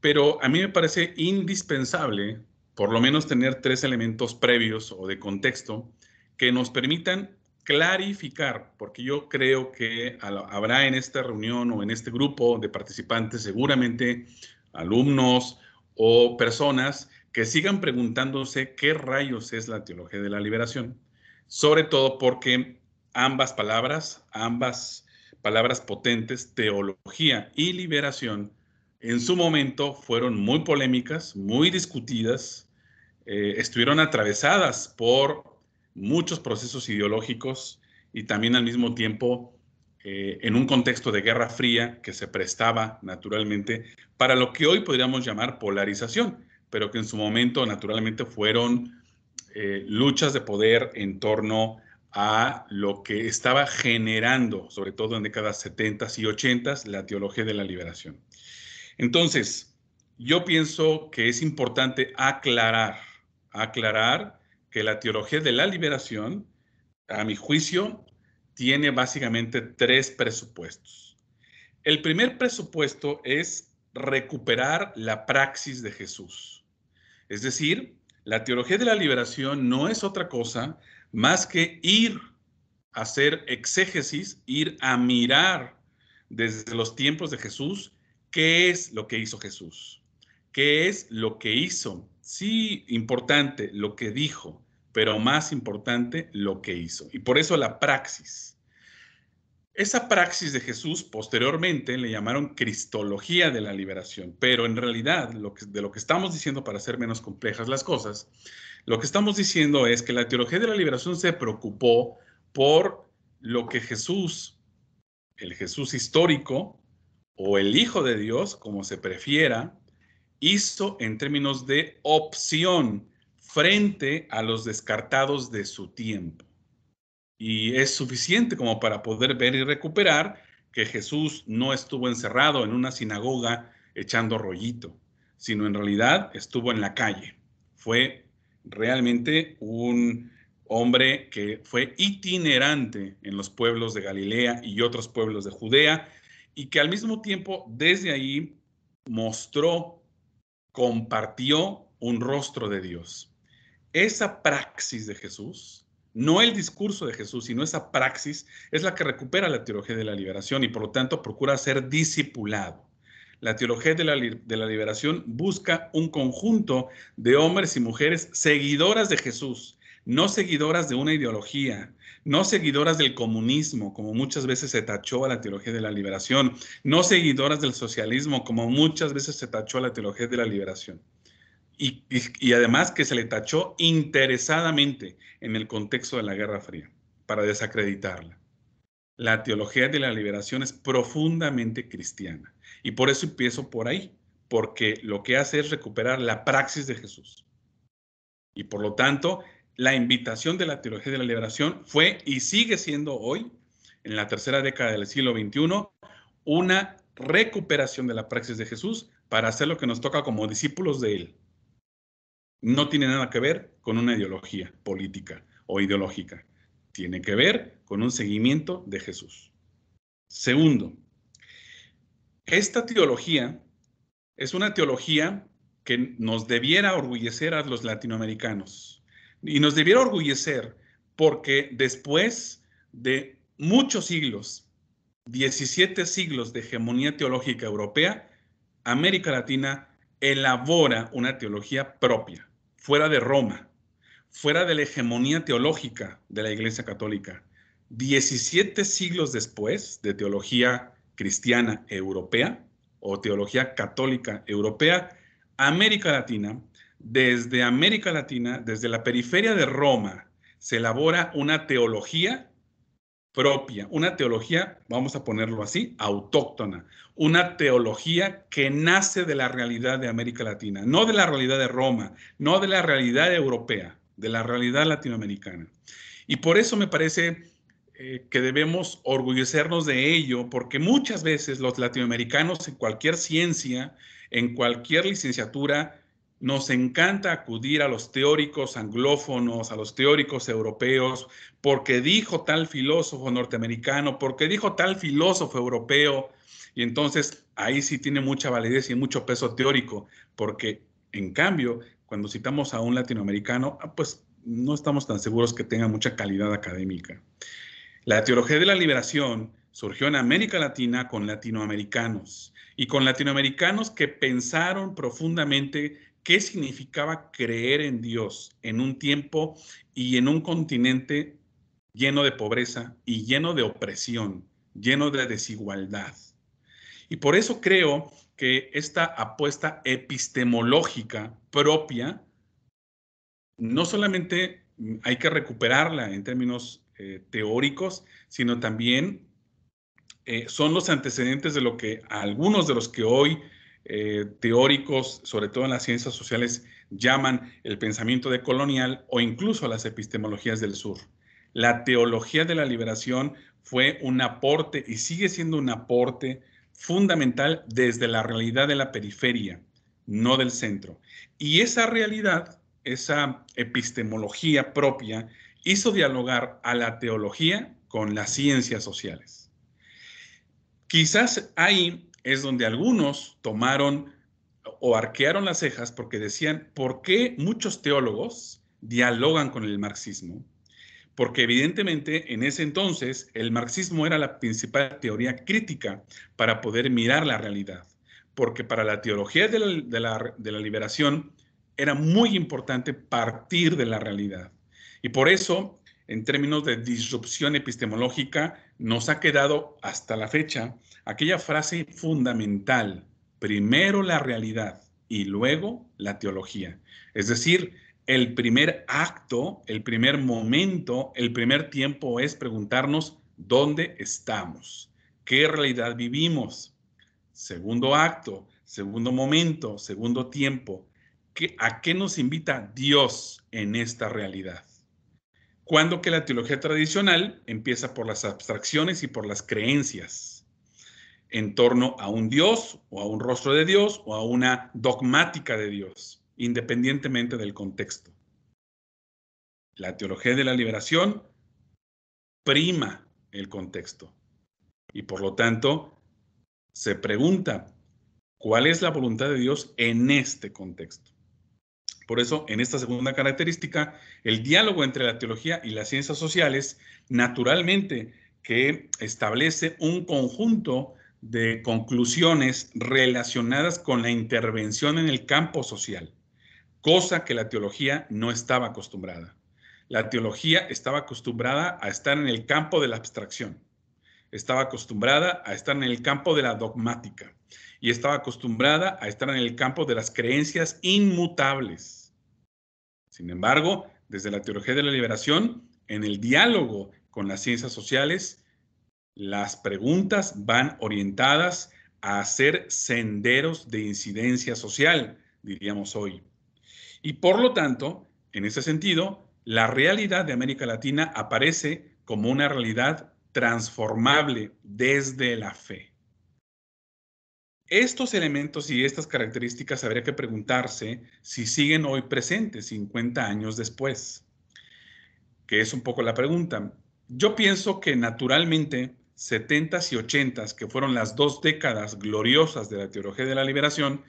Pero a mí me parece indispensable por lo menos tener tres elementos previos o de contexto que nos permitan clarificar, porque yo creo que habrá en esta reunión o en este grupo de participantes seguramente alumnos o personas que sigan preguntándose qué rayos es la teología de la liberación, sobre todo porque ambas palabras, ambas palabras potentes, teología y liberación, en su momento fueron muy polémicas, muy discutidas, eh, estuvieron atravesadas por muchos procesos ideológicos y también al mismo tiempo eh, en un contexto de guerra fría que se prestaba naturalmente para lo que hoy podríamos llamar polarización, pero que en su momento naturalmente fueron eh, luchas de poder en torno a lo que estaba generando, sobre todo en décadas 70 y 80, la teología de la liberación. Entonces, yo pienso que es importante aclarar, aclarar que la teología de la liberación, a mi juicio, tiene básicamente tres presupuestos. El primer presupuesto es recuperar la praxis de Jesús. Es decir, la teología de la liberación no es otra cosa más que ir a hacer exégesis, ir a mirar desde los tiempos de Jesús ¿Qué es lo que hizo Jesús? ¿Qué es lo que hizo? Sí, importante lo que dijo, pero más importante lo que hizo. Y por eso la praxis. Esa praxis de Jesús posteriormente le llamaron Cristología de la liberación, pero en realidad de lo que estamos diciendo para hacer menos complejas las cosas, lo que estamos diciendo es que la teología de la liberación se preocupó por lo que Jesús, el Jesús histórico, o el Hijo de Dios, como se prefiera, hizo en términos de opción frente a los descartados de su tiempo. Y es suficiente como para poder ver y recuperar que Jesús no estuvo encerrado en una sinagoga echando rollito, sino en realidad estuvo en la calle. Fue realmente un hombre que fue itinerante en los pueblos de Galilea y otros pueblos de Judea y que al mismo tiempo desde ahí mostró, compartió un rostro de Dios. Esa praxis de Jesús, no el discurso de Jesús, sino esa praxis, es la que recupera la teología de la liberación y por lo tanto procura ser discipulado. La teología de la, de la liberación busca un conjunto de hombres y mujeres seguidoras de Jesús, no seguidoras de una ideología, no seguidoras del comunismo, como muchas veces se tachó a la teología de la liberación, no seguidoras del socialismo, como muchas veces se tachó a la teología de la liberación. Y, además que se le tachó interesadamente en el contexto de la Guerra Fría, para desacreditarla. La teología de la liberación es profundamente cristiana. Y por eso empiezo por ahí, porque lo que hace es recuperar la praxis de Jesús. Y por lo tanto, la invitación de la teología de la liberación fue y sigue siendo hoy, en la tercera década del siglo XXI, una recuperación de la praxis de Jesús para hacer lo que nos toca como discípulos de Él. No tiene nada que ver con una ideología política o ideológica. Tiene que ver con un seguimiento de Jesús. Segundo, esta teología es una teología que nos debiera orgullecer a los latinoamericanos y nos debiera orgullecer porque después de muchos siglos, 17 siglos de hegemonía teológica europea, América Latina elabora una teología propia, fuera de Roma, fuera de la hegemonía teológica de la Iglesia Católica. 17 siglos después de teología cristiana europea o teología católica europea, América Latina desde América Latina, desde la periferia de Roma, se elabora una teología propia, una teología, vamos a ponerlo así, autóctona, una teología que nace de la realidad de América Latina, no de la realidad de Roma, no de la realidad europea, de la realidad latinoamericana. Y por eso me parece eh, que debemos orgullecernos de ello, porque muchas veces los latinoamericanos en cualquier ciencia, en cualquier licenciatura, nos encanta acudir a los teóricos anglófonos, a los teóricos europeos, porque dijo tal filósofo norteamericano, porque dijo tal filósofo europeo. Y entonces ahí sí tiene mucha validez y mucho peso teórico, porque en cambio, cuando citamos a un latinoamericano, ah, pues no estamos tan seguros que tenga mucha calidad académica. La teología de la liberación surgió en América Latina con latinoamericanos y con latinoamericanos que pensaron profundamente qué significaba creer en Dios en un tiempo y en un continente lleno de pobreza y lleno de opresión, lleno de desigualdad. Y por eso creo que esta apuesta epistemológica propia, no solamente hay que recuperarla en términos eh, teóricos, sino también eh, son los antecedentes de lo que algunos de los que hoy eh, teóricos, sobre todo en las ciencias sociales, llaman el pensamiento de colonial o incluso las epistemologías del sur. La teología de la liberación fue un aporte y sigue siendo un aporte fundamental desde la realidad de la periferia, no del centro. Y esa realidad, esa epistemología propia, hizo dialogar a la teología con las ciencias sociales. Quizás ahí es donde algunos tomaron o arquearon las cejas porque decían, ¿por qué muchos teólogos dialogan con el marxismo? Porque evidentemente en ese entonces el marxismo era la principal teoría crítica para poder mirar la realidad, porque para la teología de la, liberación era muy importante partir de la realidad. Y por eso, en términos de disrupción epistemológica, nos ha quedado hasta la fecha aquella frase fundamental, primero la realidad y luego la teología. Es decir, el primer acto, el primer momento, el primer tiempo es preguntarnos dónde estamos, qué realidad vivimos. Segundo acto, segundo momento, segundo tiempo, ¿a qué nos invita Dios en esta realidad? cuando que la teología tradicional empieza por las abstracciones y por las creencias en torno a un Dios o a un rostro de Dios o a una dogmática de Dios, independientemente del contexto. La teología de la liberación prima el contexto y por lo tanto se pregunta, ¿cuál es la voluntad de Dios en este contexto? Por eso, en esta segunda característica, el diálogo entre la teología y las ciencias sociales, naturalmente, que establece un conjunto de conclusiones relacionadas con la intervención en el campo social, cosa que la teología no estaba acostumbrada. La teología estaba acostumbrada a estar en el campo de la abstracción, estaba acostumbrada a estar en el campo de la dogmática y estaba acostumbrada a estar en el campo de las creencias inmutables. Sin embargo, desde la teología de la liberación, en el diálogo con las ciencias sociales, las preguntas van orientadas a ser senderos de incidencia social, diríamos hoy. Y por lo tanto, en ese sentido, la realidad de América Latina aparece como una realidad transformable desde la fe. Estos elementos y estas características habría que preguntarse si siguen hoy presentes 50 años después, que es un poco la pregunta. Yo pienso que naturalmente 70s y 80s, que fueron las dos décadas gloriosas de la teología de la liberación,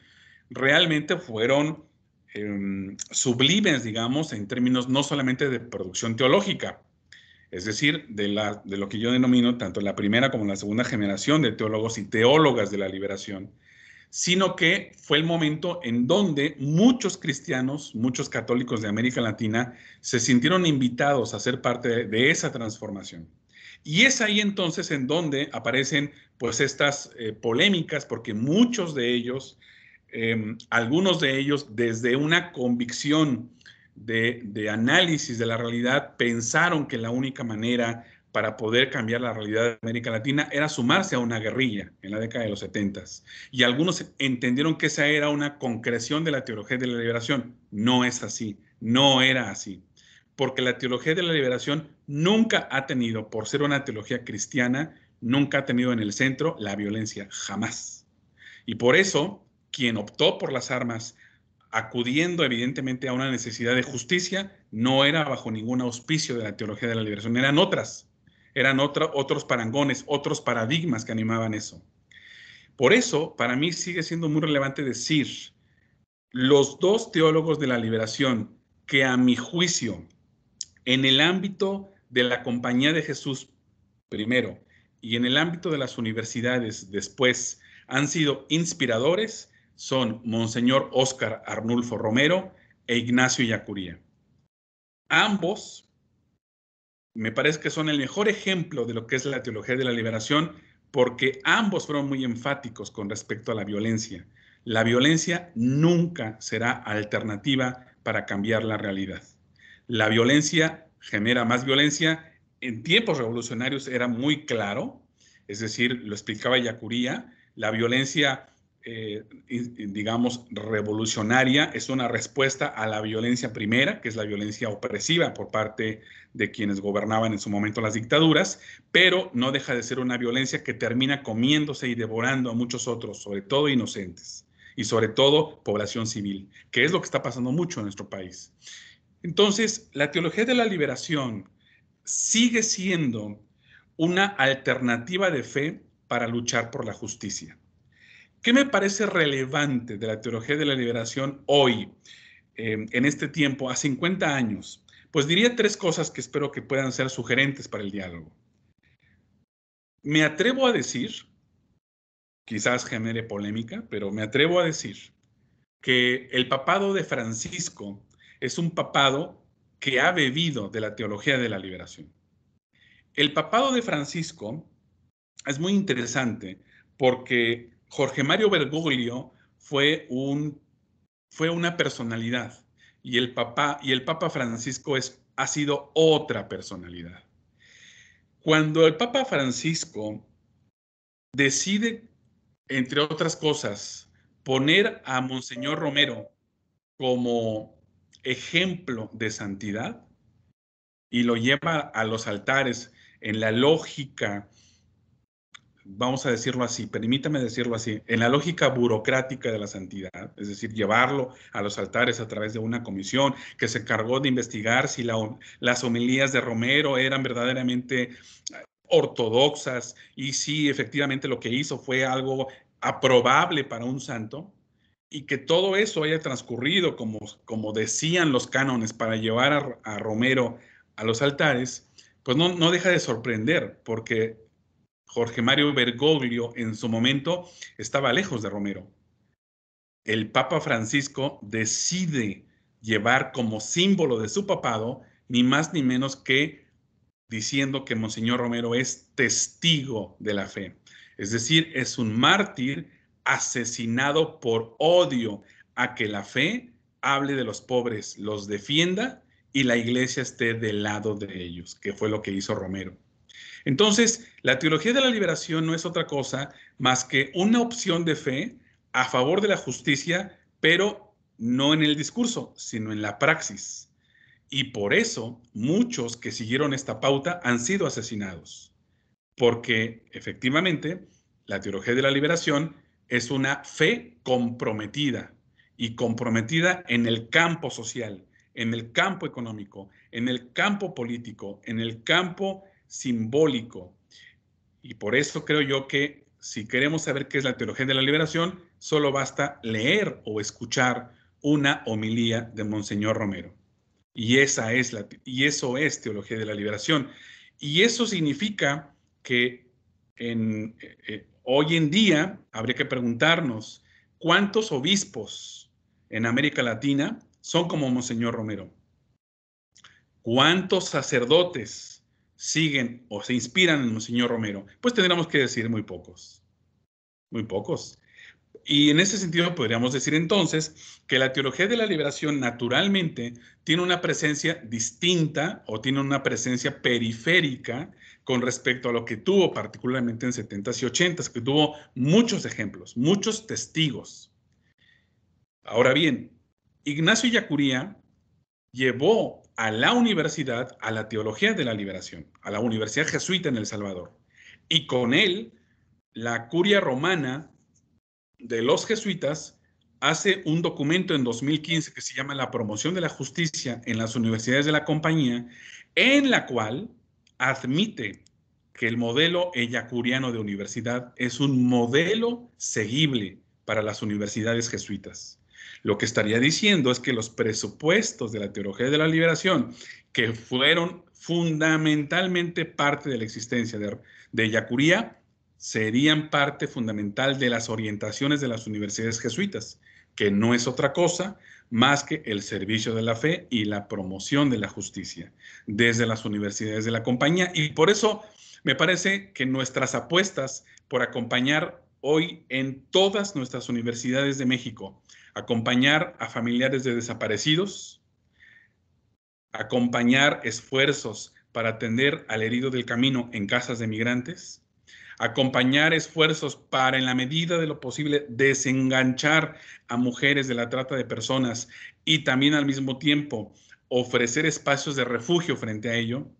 realmente fueron em, sublimes, digamos, en términos no solamente de producción teológica, es decir, de, la, de lo que yo denomino tanto la primera como la segunda generación de teólogos y teólogas de la liberación, sino que fue el momento en donde muchos cristianos, muchos católicos de América Latina se sintieron invitados a ser parte de, esa transformación. Y es ahí entonces en donde aparecen pues estas eh, polémicas, porque muchos de ellos, em, algunos de ellos desde una convicción de, análisis de la realidad pensaron que la única manera para poder cambiar la realidad de América Latina era sumarse a una guerrilla en la década de los 70. Y algunos entendieron que esa era una concreción de la teología de la liberación. No es así, no era así. Porque la teología de la liberación nunca ha tenido, por ser una teología cristiana, nunca ha tenido en el centro la violencia, jamás. Y por eso, quien optó por las armas acudiendo evidentemente a una necesidad de justicia, no era bajo ningún auspicio de la teología de la liberación, eran otras, eran otros parangones, otros paradigmas que animaban eso. Por eso, para mí sigue siendo muy relevante decir, los dos teólogos de la liberación que a mi juicio, en el ámbito de la Compañía de Jesús primero y en el ámbito de las universidades después, han sido inspiradores, son Monseñor Óscar Arnulfo Romero e Ignacio Yacuría. Ambos me parece que son el mejor ejemplo de lo que es la teología de la liberación porque ambos fueron muy enfáticos con respecto a la violencia. La violencia nunca será alternativa para cambiar la realidad. La violencia genera más violencia. En tiempos revolucionarios era muy claro, es decir, lo explicaba Yacuría, la violencia eh, digamos, revolucionaria, es una respuesta a la violencia primera, que es la violencia opresiva por parte de quienes gobernaban en su momento las dictaduras, pero no deja de ser una violencia que termina comiéndose y devorando a muchos otros, sobre todo inocentes y sobre todo población civil, que es lo que está pasando mucho en nuestro país. Entonces, la teología de la liberación sigue siendo una alternativa de fe para luchar por la justicia ¿Qué me parece relevante de la teología de la liberación hoy, eh, en este tiempo, a 50 años? Pues diría tres cosas que espero que puedan ser sugerentes para el diálogo. Me atrevo a decir, quizás genere polémica, pero me atrevo a decir que el papado de Francisco es un papado que ha bebido de la teología de la liberación. El papado de Francisco es muy interesante porque Jorge Mario Bergoglio fue, un, fue una personalidad y el, y el Papa Francisco es, ha sido otra personalidad. Cuando el Papa Francisco decide, entre otras cosas, poner a Monseñor Romero como ejemplo de santidad y lo lleva a los altares en la lógica vamos a decirlo así, permítame decirlo así, en la lógica burocrática de la santidad, es decir, llevarlo a los altares a través de una comisión que se encargó de investigar si las homilías de Romero eran verdaderamente eh, ortodoxas y si efectivamente lo que hizo fue algo aprobable para un santo, y que todo eso haya transcurrido como, como decían los cánones para llevar a, Romero a los altares, pues no, no deja de sorprender, porque Jorge Mario Bergoglio en su momento estaba lejos de Romero. El Papa Francisco decide llevar como símbolo de su papado ni más ni menos que diciendo que Monseñor Romero es testigo de la fe. Es decir, es un mártir asesinado por odio a que la fe hable de los pobres, los defienda y la iglesia esté del lado de ellos, que fue lo que hizo Romero. Entonces, la teología de la liberación no es otra cosa más que una opción de fe a favor de la justicia, pero no en el discurso, sino en la praxis. Y por eso muchos que siguieron esta pauta han sido asesinados, porque efectivamente la teología de la liberación es una fe comprometida y comprometida en el campo social, en el campo económico, en el campo político, en el campo simbólico. Y por eso creo yo que si queremos saber qué es la teología de la liberación, solo basta leer o escuchar una homilía de Monseñor Romero. Y, esa es la, y eso es teología de la liberación. Y eso significa que eh, eh, hoy en día habría que preguntarnos cuántos obispos en América Latina son como Monseñor Romero. ¿Cuántos sacerdotes siguen o se inspiran en Monseñor Romero? Pues tendríamos que decir muy pocos. Muy pocos. Y en ese sentido podríamos decir entonces que la teología de la liberación naturalmente tiene una presencia distinta o tiene una presencia periférica con respecto a lo que tuvo particularmente en 70s y 80s, que tuvo muchos ejemplos, muchos testigos. Ahora bien, Ignacio Yacuría llevó a la universidad, a la teología de la liberación, a la Universidad Jesuita en El Salvador. Y con él, la curia romana de los jesuitas hace un documento en 2015 que se llama La promoción de la justicia en las universidades de la compañía, en la cual admite que el modelo eyacuriano de universidad es un modelo seguible para las universidades jesuitas. Lo que estaría diciendo es que los presupuestos de la teología de la liberación, que fueron fundamentalmente parte de la existencia de, de Yacuría, serían parte fundamental de las orientaciones de las universidades jesuitas, que no es otra cosa más que el servicio de la fe y la promoción de la justicia desde las universidades de la compañía. Y por eso me parece que nuestras apuestas por acompañar hoy en todas nuestras universidades de México acompañar a familiares de desaparecidos, acompañar esfuerzos para atender al herido del camino en casas de migrantes, acompañar esfuerzos para, en la medida de lo posible, desenganchar a mujeres de la trata de personas y también al mismo tiempo ofrecer espacios de refugio frente a ello,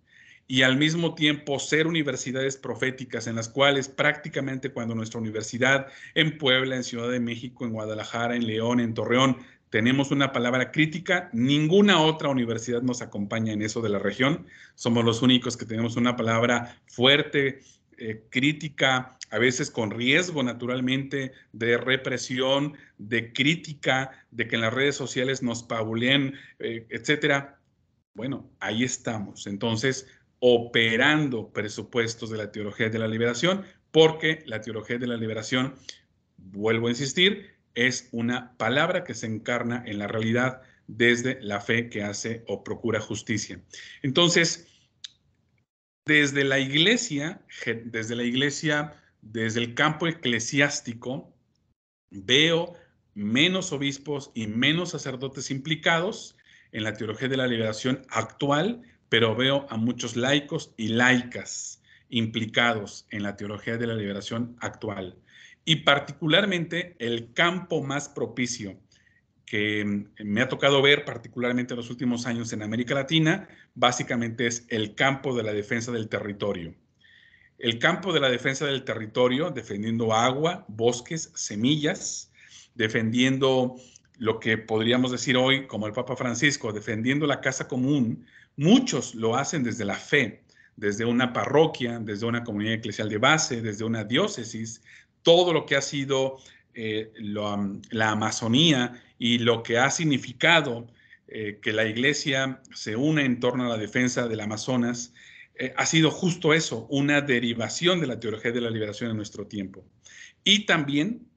y al mismo tiempo ser universidades proféticas en las cuales prácticamente cuando nuestra universidad en Puebla, en Ciudad de México, en Guadalajara, en León, en Torreón, tenemos una palabra crítica, ninguna otra universidad nos acompaña en eso de la región. Somos los únicos que tenemos una palabra fuerte, eh, crítica, a veces con riesgo naturalmente de represión, de crítica, de que en las redes sociales nos pabuleen, eh, etcétera. Bueno, ahí estamos. Entonces, operando presupuestos de la teología de la liberación, porque la teología de la liberación, vuelvo a insistir, es una palabra que se encarna en la realidad desde la fe que hace o procura justicia. Entonces, desde la iglesia, desde la iglesia, desde el campo eclesiástico, veo menos obispos y menos sacerdotes implicados en la teología de la liberación actual pero veo a muchos laicos y laicas implicados en la teología de la liberación actual. Y particularmente el campo más propicio que mm, me ha tocado ver particularmente en los últimos años en América Latina, básicamente es el campo de la defensa del territorio. El campo de la defensa del territorio, defendiendo agua, bosques, semillas, defendiendo lo que podríamos decir hoy, como el Papa Francisco, defendiendo la casa común, Muchos lo hacen desde la fe, desde una parroquia, desde una comunidad eclesial de base, desde una diócesis, todo lo que ha sido eh, la Amazonía y lo que ha significado eh, que la iglesia se une en torno a la defensa del Amazonas, eh, ha sido justo eso, una derivación de la teología de la liberación en nuestro tiempo. Y también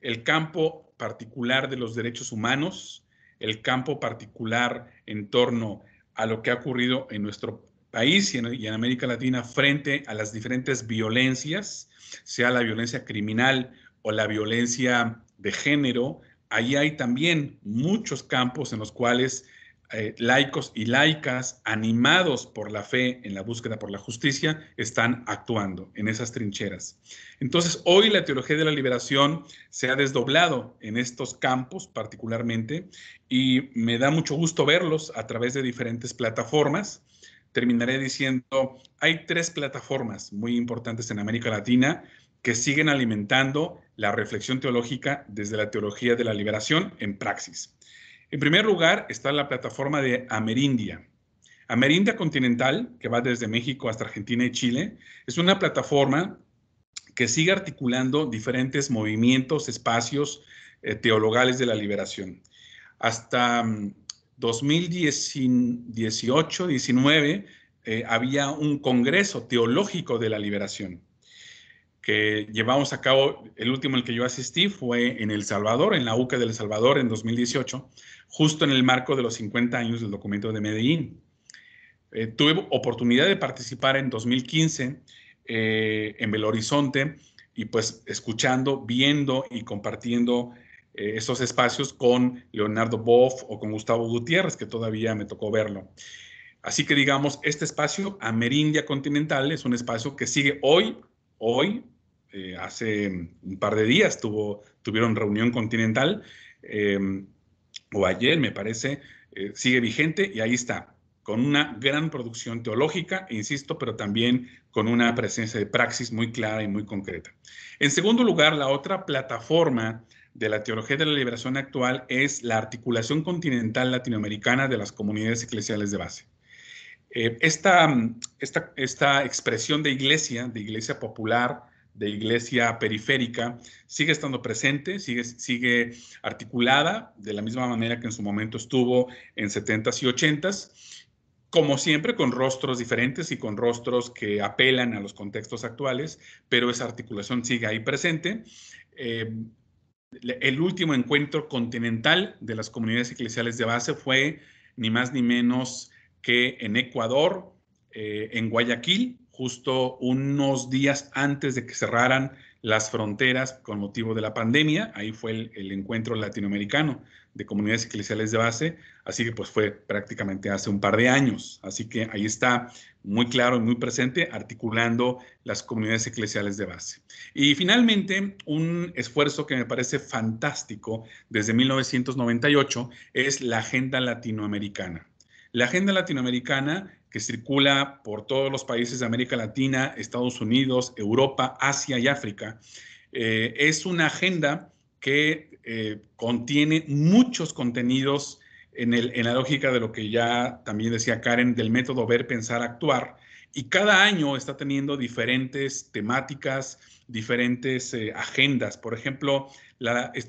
el campo particular de los derechos humanos, el campo particular en torno a lo que ha ocurrido en nuestro país y en, América Latina frente a las diferentes violencias, sea la violencia criminal o la violencia de género. Ahí hay también muchos campos en los cuales eh, laicos y laicas animados por la fe en la búsqueda por la justicia están actuando en esas trincheras. Entonces, hoy la teología de la liberación se ha desdoblado en estos campos particularmente y me da mucho gusto verlos a través de diferentes plataformas. Terminaré diciendo, hay tres plataformas muy importantes en América Latina que siguen alimentando la reflexión teológica desde la teología de la liberación en praxis. En primer lugar está la plataforma de Amerindia. Amerindia Continental, que va desde México hasta Argentina y Chile, es una plataforma que sigue articulando diferentes movimientos, espacios teológicos eh, teologales de la liberación. Hasta 2018-19 mm, eh, había un congreso teológico de la liberación que llevamos a cabo, el último en el que yo asistí fue en El Salvador, en la UCA del Salvador en 2018, justo en el marco de los 50 años del documento de Medellín. Eh, tuve oportunidad de participar en 2015 eh, en Belo Horizonte y pues escuchando, viendo y compartiendo eh, esos espacios con Leonardo Boff o con Gustavo Gutiérrez, que todavía me tocó verlo. Así que digamos, este espacio Amerindia Continental es un espacio que sigue hoy, hoy, hace un par de días tuvo, tuvieron reunión continental, o ayer, me parece, eh, sigue vigente y ahí está, con una gran producción teológica, insisto, pero también con una presencia de praxis muy clara y muy concreta. En segundo lugar, la otra plataforma de la teología de la liberación actual es la articulación continental latinoamericana de las comunidades eclesiales de base. Eh, esta, esta, esta, expresión de iglesia, de iglesia popular, de iglesia periférica, sigue estando presente, sigue, sigue articulada de la misma manera que en su momento estuvo en 70s y 80s, como siempre con rostros diferentes y con rostros que apelan a los contextos actuales, pero esa articulación sigue ahí presente. Eh, el último encuentro continental de las comunidades eclesiales de base fue ni más ni menos que en Ecuador, eh, en Guayaquil, justo unos días antes de que cerraran las fronteras con motivo de la pandemia. Ahí fue el, encuentro latinoamericano de comunidades eclesiales de base, así que pues fue prácticamente hace un par de años. Así que ahí está muy claro y muy presente articulando las comunidades eclesiales de base. Y finalmente, un esfuerzo que me parece fantástico desde 1998 es la Agenda Latinoamericana. La Agenda Latinoamericana que circula por todos los países de América Latina, Estados Unidos, Europa, Asia y África. Eh, es una agenda que eh, contiene muchos contenidos en, en, la lógica de lo que ya también decía Karen, del método ver, pensar, actuar. Y cada año está teniendo diferentes temáticas, diferentes eh, agendas. Por ejemplo,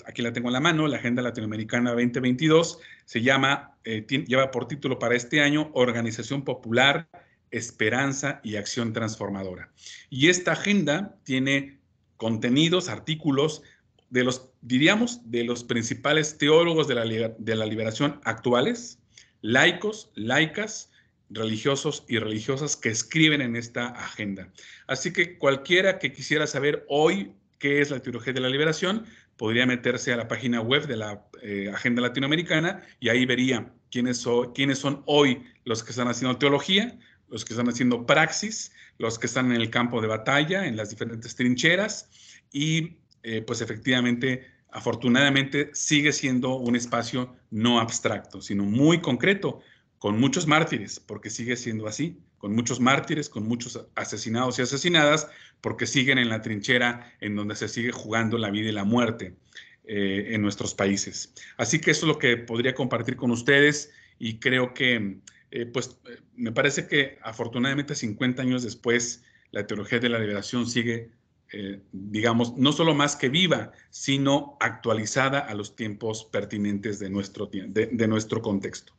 aquí la tengo en la mano, la Agenda Latinoamericana 2022 se llama, eh, lleva por título para este año Organización Popular, Esperanza y Acción Transformadora. Y esta agenda tiene contenidos, artículos de los, diríamos, de los principales teólogos de la, de la liberación actuales, laicos, laicas, religiosos y religiosas que escriben en esta agenda. Así que cualquiera que quisiera saber hoy qué es la teología de la liberación, podría meterse a la página web de la eh, Agenda Latinoamericana y ahí vería quiénes son, quiénes son hoy los que están haciendo teología, los que están haciendo praxis, los que están en el campo de batalla, en las diferentes trincheras y eh, pues efectivamente, afortunadamente sigue siendo un espacio no abstracto, sino muy concreto, con muchos mártires, porque sigue siendo así con muchos mártires, con muchos asesinados y asesinadas, porque siguen en la trinchera en donde se sigue jugando la vida y la muerte eh, en nuestros países. Así que eso es lo que podría compartir con ustedes y creo que, eh, pues, me parece que afortunadamente 50 años después, la teología de la liberación sigue, eh, digamos, no solo más que viva, sino actualizada a los tiempos pertinentes de nuestro, de nuestro contexto.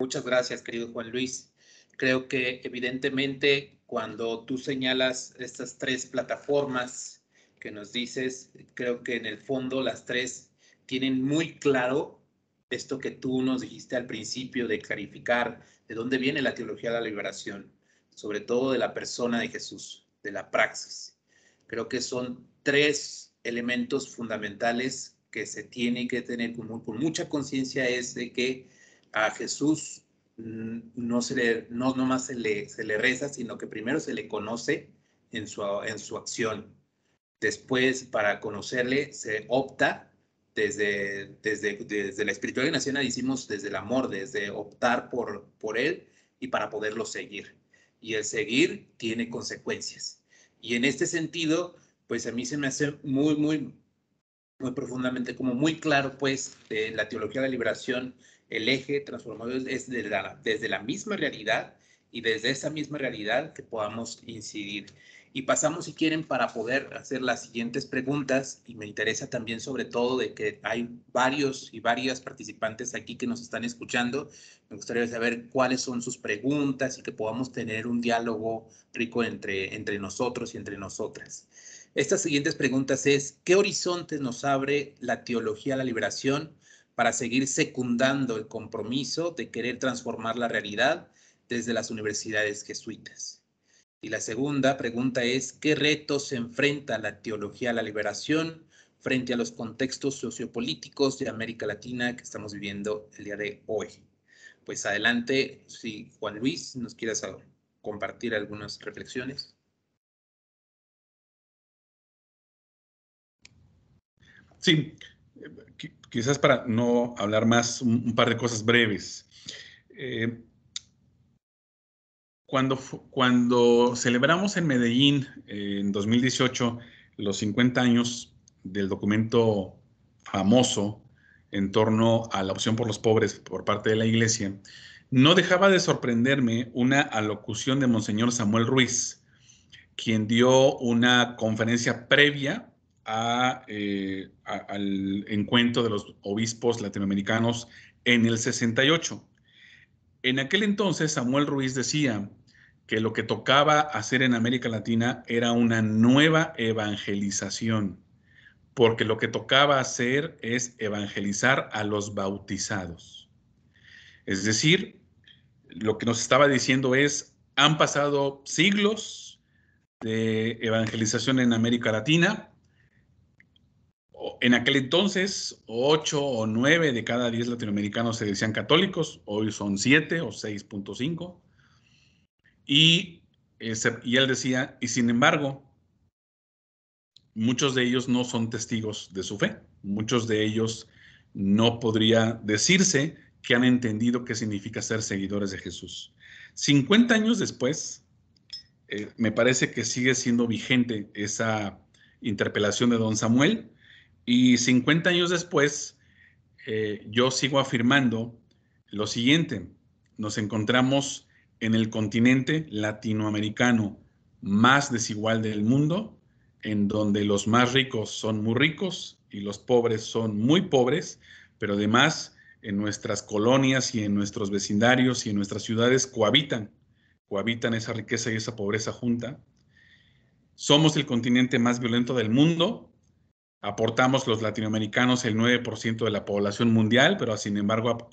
Muchas gracias, querido Juan Luis. Creo que evidentemente cuando tú señalas estas tres plataformas que nos dices, creo que en el fondo las tres tienen muy claro esto que tú nos dijiste al principio de clarificar de dónde viene la teología de la liberación, sobre todo de la persona de Jesús, de la praxis. Creo que son tres elementos fundamentales que se tienen que tener con mucha conciencia es de que a Jesús mm, no se le, no nomás se le, se le reza, sino que primero se le conoce en su, en su acción. Después, para conocerle, se opta desde, desde, desde la espiritualidad nacional, hicimos desde el amor, desde optar por, por él y para poderlo seguir. Y el seguir tiene consecuencias. Y en este sentido, pues a mí se me hace muy, muy, muy profundamente, como muy claro, pues, la teología de la liberación el eje transformador es desde la, desde la misma realidad y desde esa misma realidad que podamos incidir. Y pasamos, si quieren, para poder hacer las siguientes preguntas. Y me interesa también, sobre todo, de que hay varios y varias participantes aquí que nos están escuchando. Me gustaría saber cuáles son sus preguntas y que podamos tener un diálogo rico entre, entre nosotros y entre nosotras. Estas siguientes preguntas es, ¿qué horizontes nos abre la teología de la liberación para seguir secundando el compromiso de querer transformar la realidad desde las universidades jesuitas. Y la segunda pregunta es, ¿qué retos se enfrenta la teología a la liberación frente a los contextos sociopolíticos de América Latina que estamos viviendo el día de hoy? Pues adelante, si Juan Luis nos quiere compartir algunas reflexiones. Sí, quizás para no hablar más, un, par de cosas breves. Eh, cuando, cuando celebramos en Medellín eh, en 2018 los 50 años del documento famoso en torno a la opción por los pobres por parte de la iglesia, no dejaba de sorprenderme una alocución de Monseñor Samuel Ruiz, quien dio una conferencia previa eh, al encuentro de los obispos latinoamericanos en el 68. En aquel entonces Samuel Ruiz decía que lo que tocaba hacer en América Latina era una nueva evangelización, porque lo que tocaba hacer es evangelizar a los bautizados. Es decir, lo que nos estaba diciendo es, han pasado siglos de evangelización en América Latina, en aquel entonces, 8 o 9 de cada 10 latinoamericanos se decían católicos, hoy son siete o 6.5. Y, eh, y él decía, y sin embargo, muchos de ellos no son testigos de su fe, muchos de ellos no podría decirse que han entendido qué significa ser seguidores de Jesús. 50 años después, eh, me parece que sigue siendo vigente esa interpelación de don Samuel, y 50 años después, eh, yo sigo afirmando lo siguiente, nos encontramos en el continente latinoamericano más desigual del mundo, en donde los más ricos son muy ricos y los pobres son muy pobres, pero además en nuestras colonias y en nuestros vecindarios y en nuestras ciudades cohabitan, cohabitan esa riqueza y esa pobreza junta. Somos el continente más violento del mundo, aportamos los latinoamericanos el 9% de la población mundial, pero sin embargo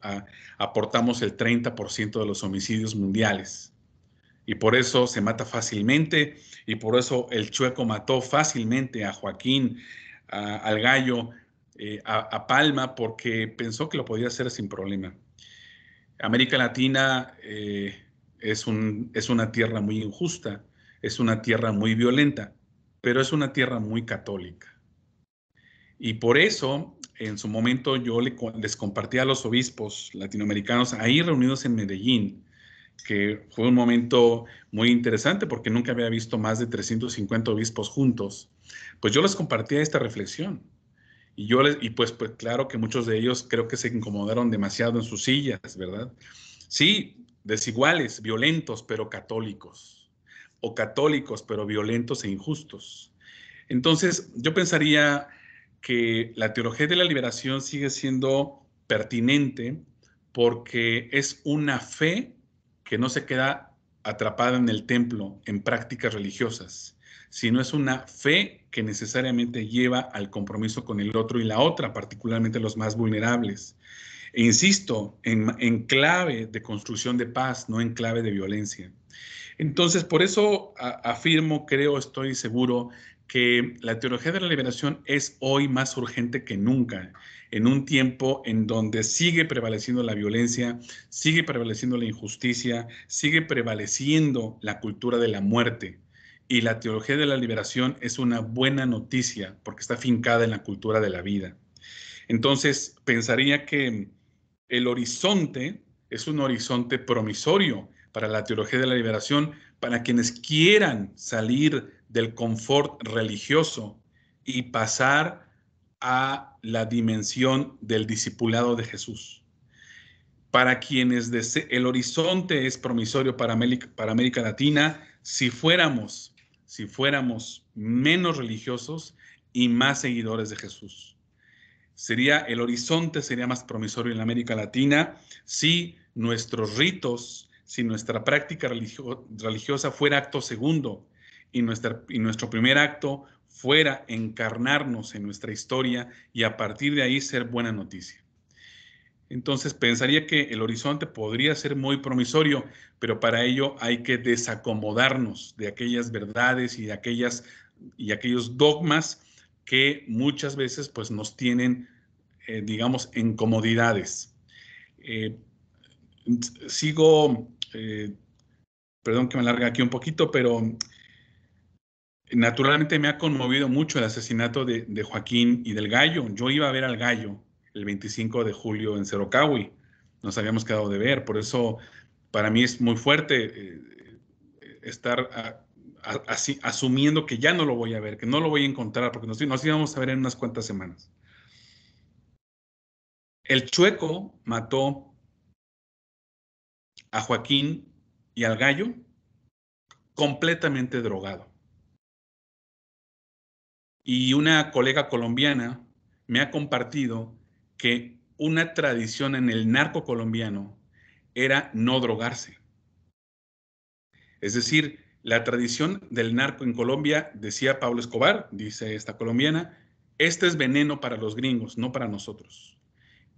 aportamos el 30% de los homicidios mundiales. Y por eso se mata fácilmente, y por eso el chueco mató fácilmente a Joaquín, al gallo, eh, a, Palma, porque pensó que lo podía hacer sin problema. América Latina eh, es una tierra muy injusta, es una tierra muy violenta, pero es una tierra muy católica y por eso, en su momento, yo les compartí a los obispos latinoamericanos ahí reunidos en Medellín, que fue un momento muy interesante porque nunca había visto más de 350 obispos juntos, pues yo les compartía esta reflexión. Y, yo les, y pues, pues claro que muchos de ellos creo que se incomodaron demasiado en sus sillas, ¿verdad? Sí, desiguales, violentos, pero católicos. O católicos, pero violentos e injustos. Entonces, yo pensaría que la teología de la liberación sigue siendo pertinente porque es una fe que no se queda atrapada en el templo, en prácticas religiosas, sino es una fe que necesariamente lleva al compromiso con el otro y la otra, particularmente los más vulnerables. E insisto, en, en clave de construcción de paz, no en clave de violencia. Entonces, por eso afirmo, creo, estoy seguro que la teología de la liberación es hoy más urgente que nunca, en un tiempo en donde sigue prevaleciendo la violencia, sigue prevaleciendo la injusticia, sigue prevaleciendo la cultura de la muerte. Y la teología de la liberación es una buena noticia porque está fincada en la cultura de la vida. Entonces, pensaría que el horizonte es un horizonte promisorio para la teología de la liberación, para quienes quieran salir del confort religioso y pasar a la dimensión del discipulado de Jesús. Para quienes el horizonte es promisorio para América, para América Latina, si fuéramos, si fuéramos menos religiosos y más seguidores de Jesús. Sería el horizonte sería más promisorio en América Latina si nuestros ritos, si nuestra práctica religiosa fuera acto segundo, y, nuestra, y nuestro primer acto fuera encarnarnos en nuestra historia y a partir de ahí ser buena noticia. Entonces pensaría que el horizonte podría ser muy promisorio, pero para ello hay que desacomodarnos de aquellas verdades y de aquellas y aquellos dogmas que muchas veces pues nos tienen, eh, digamos, en comodidades. Eh, sigo, eh, perdón que me alarga aquí un poquito, pero Naturalmente me ha conmovido mucho el asesinato de, Joaquín y del Gallo. Yo iba a ver al Gallo el 25 de julio en cerocahui Nos habíamos quedado de ver. Por eso para mí es muy fuerte eh, estar asumiendo que ya no lo voy a ver, que no lo voy a encontrar, porque nos íbamos a ver en unas cuantas semanas. El chueco mató a Joaquín y al Gallo completamente drogado y una colega colombiana me ha compartido que una tradición en el narco colombiano era no drogarse. Es decir, la tradición del narco en Colombia, decía Pablo Escobar, dice esta colombiana, este es veneno para los gringos, no para nosotros.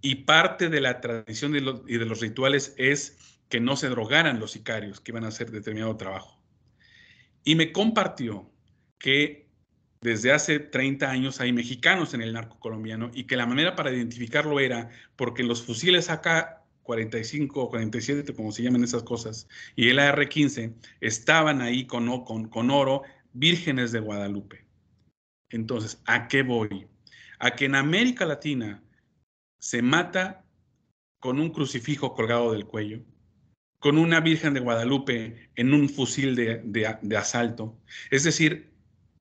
Y parte de la tradición y de los rituales es que no se drogaran los sicarios que iban a hacer determinado trabajo. Y me compartió que desde hace 30 años hay mexicanos en el narco colombiano y que la manera para identificarlo era porque los fusiles acá 45 o 47, como se llaman esas cosas, y el AR-15 estaban ahí con, oro vírgenes de Guadalupe. Entonces, ¿a qué voy? A que en América Latina se mata con un crucifijo colgado del cuello, con una Virgen de Guadalupe en un fusil de asalto. Es decir,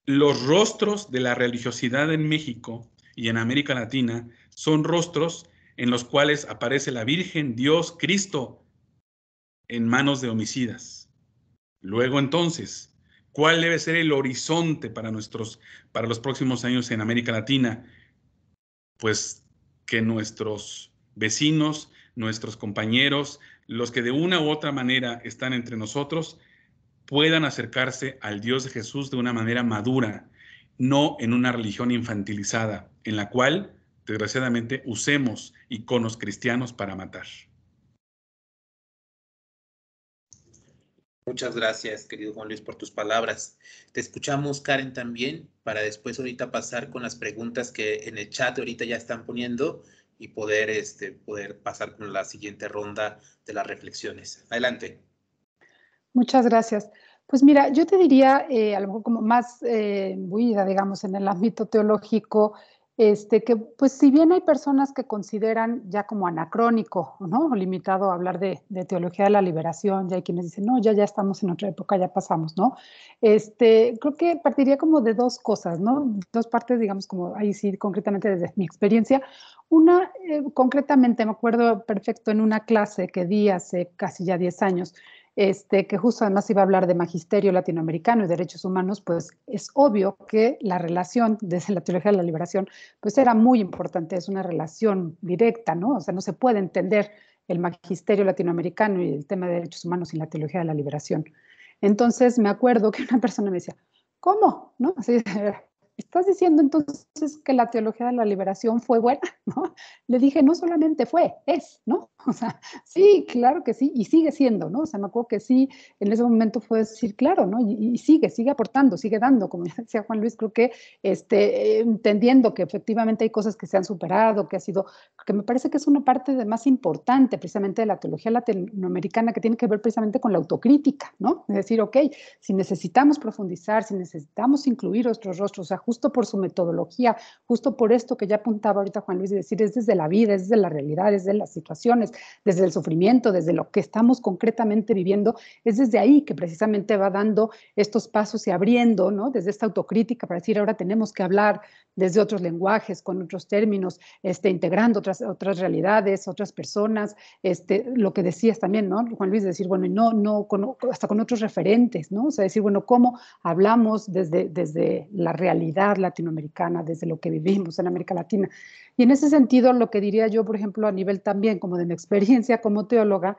los rostros de la religiosidad en México y en América Latina son rostros en los cuales aparece la Virgen, Dios, Cristo en manos de homicidas. Luego entonces, ¿cuál debe ser el horizonte para nuestros para los próximos años en América Latina? Pues que nuestros vecinos, nuestros compañeros, los que de una u otra manera están entre nosotros, puedan acercarse al Dios de Jesús de una manera madura, no en una religión infantilizada, en la cual, desgraciadamente, usemos iconos cristianos para matar. Muchas gracias, querido Juan Luis, por tus palabras. Te escuchamos, Karen, también, para después ahorita pasar con las preguntas que en el chat ahorita ya están poniendo y poder, este, poder pasar con la siguiente ronda de las reflexiones. Adelante. Muchas gracias. Pues mira, yo te diría, algo eh, a lo mejor como más eh, digamos, en el ámbito teológico, este, que pues si bien hay personas que consideran ya como anacrónico, ¿no? limitado a hablar de, teología de la liberación, ya hay quienes dicen, no, ya, ya estamos en otra época, ya pasamos, ¿no? Este, creo que partiría como de dos cosas, ¿no? Dos partes, digamos, como ahí sí, concretamente desde mi experiencia. Una, eh, concretamente, me acuerdo perfecto en una clase que di hace casi ya 10 años, este, que justo además iba a hablar de magisterio latinoamericano y derechos humanos, pues es obvio que la relación desde la teología de la liberación, pues era muy importante, es una relación directa, ¿no? O sea, no se puede entender el magisterio latinoamericano y el tema de derechos humanos sin la teología de la liberación. Entonces me acuerdo que una persona me decía, ¿cómo? ¿No? Así, ¿estás diciendo entonces que la teología de la liberación fue buena? *laughs* ¿No? Le dije, no solamente fue, es, ¿no? *laughs* O sea, sí, claro que sí, y sigue siendo, ¿no? O sea, me acuerdo que sí, en ese momento fue decir, claro, ¿no? Y, sigue, sigue aportando, sigue dando, como *laughs* decía Juan Luis, creo que este, entendiendo que efectivamente hay cosas que se han superado, que ha sido, que me parece que es una parte de más importante precisamente de la teología latinoamericana que tiene que ver precisamente con la autocrítica, ¿no? Es decir, ok, si necesitamos profundizar, si necesitamos incluir otros rostros, a sea, justo por su metodología, justo por esto que ya apuntaba ahorita Juan Luis, de decir, es desde la vida, es desde la realidad, es desde las situaciones, desde el sufrimiento, desde lo que estamos concretamente viviendo, es desde ahí que precisamente va dando estos pasos y abriendo, ¿no? Desde esta autocrítica para decir, ahora tenemos que hablar desde otros lenguajes, con otros términos, este, integrando otras, otras realidades, otras personas, este, lo que decías también, ¿no? Juan Luis, decir, bueno, no, no, hasta con otros referentes, ¿no? O sea, decir, bueno, ¿cómo hablamos desde, desde la realidad? latinoamericana, desde lo que vivimos en América Latina. Y en ese sentido, lo que diría yo, por ejemplo, a nivel también como de mi experiencia como teóloga,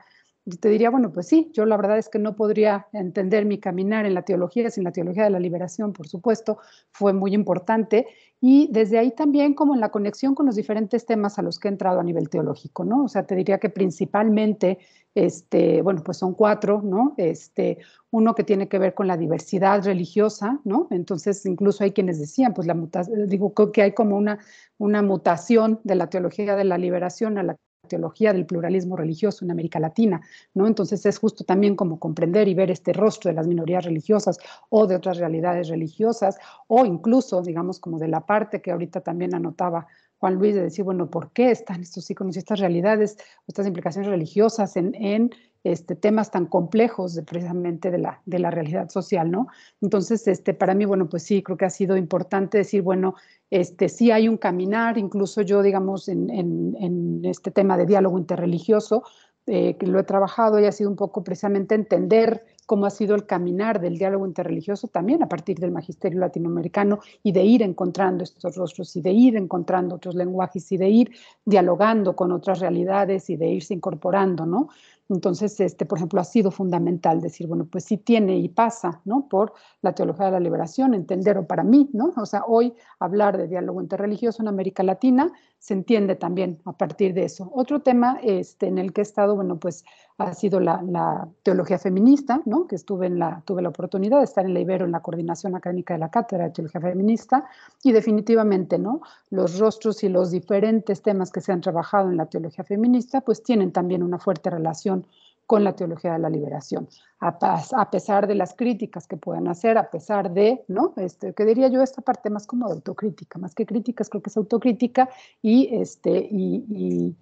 te diría, bueno, pues sí, yo la verdad es que no podría entender mi caminar en la teología sin la teología de la liberación, por supuesto, fue muy importante. Y desde ahí también como en la conexión con los diferentes temas a los que he entrado a nivel teológico, ¿no? O sea, te diría que principalmente, este, bueno, pues son cuatro, ¿no? Este, uno que tiene que ver con la diversidad religiosa, ¿no? Entonces, incluso hay quienes decían, pues la mutación, digo, que hay como una, una mutación de la teología de la liberación a la teología del pluralismo religioso en América Latina, ¿no? Entonces es justo también como comprender y ver este rostro de las minorías religiosas o de otras realidades religiosas o incluso, digamos, como de la parte que ahorita también anotaba Juan Luis de decir, bueno, ¿por qué están estos iconos y estas realidades, estas implicaciones religiosas en, este, temas tan complejos precisamente de la, de la realidad social, ¿no? Entonces, este, para mí, bueno, pues sí, creo que ha sido importante decir, bueno, este, sí hay un caminar, incluso yo, digamos, en, este tema de diálogo interreligioso, eh, que lo he trabajado y ha sido un poco precisamente entender cómo ha sido el caminar del diálogo interreligioso también a partir del magisterio latinoamericano y de ir encontrando estos rostros y de ir encontrando otros lenguajes y de ir dialogando con otras realidades y de irse incorporando, ¿no? Entonces, este, por ejemplo, ha sido fundamental decir, bueno, pues sí tiene y pasa, ¿no? Por la teología de la liberación, entender o para mí, ¿no? O sea, hoy hablar de diálogo interreligioso en América Latina se entiende también a partir de eso. Otro tema este, en el que he estado, bueno, pues ha sido la, teología feminista, ¿no? Que estuve en la, tuve la oportunidad de estar en la Ibero, en la coordinación académica de la Cátedra de Teología Feminista, y definitivamente, ¿no? Los rostros y los diferentes temas que se han trabajado en la teología feminista, pues tienen también una fuerte relación con la teología de la liberación. A, pesar de las críticas que puedan hacer, a pesar de, ¿no? Este, que diría yo esta parte más como de autocrítica, más que críticas, creo que es autocrítica y, este, y,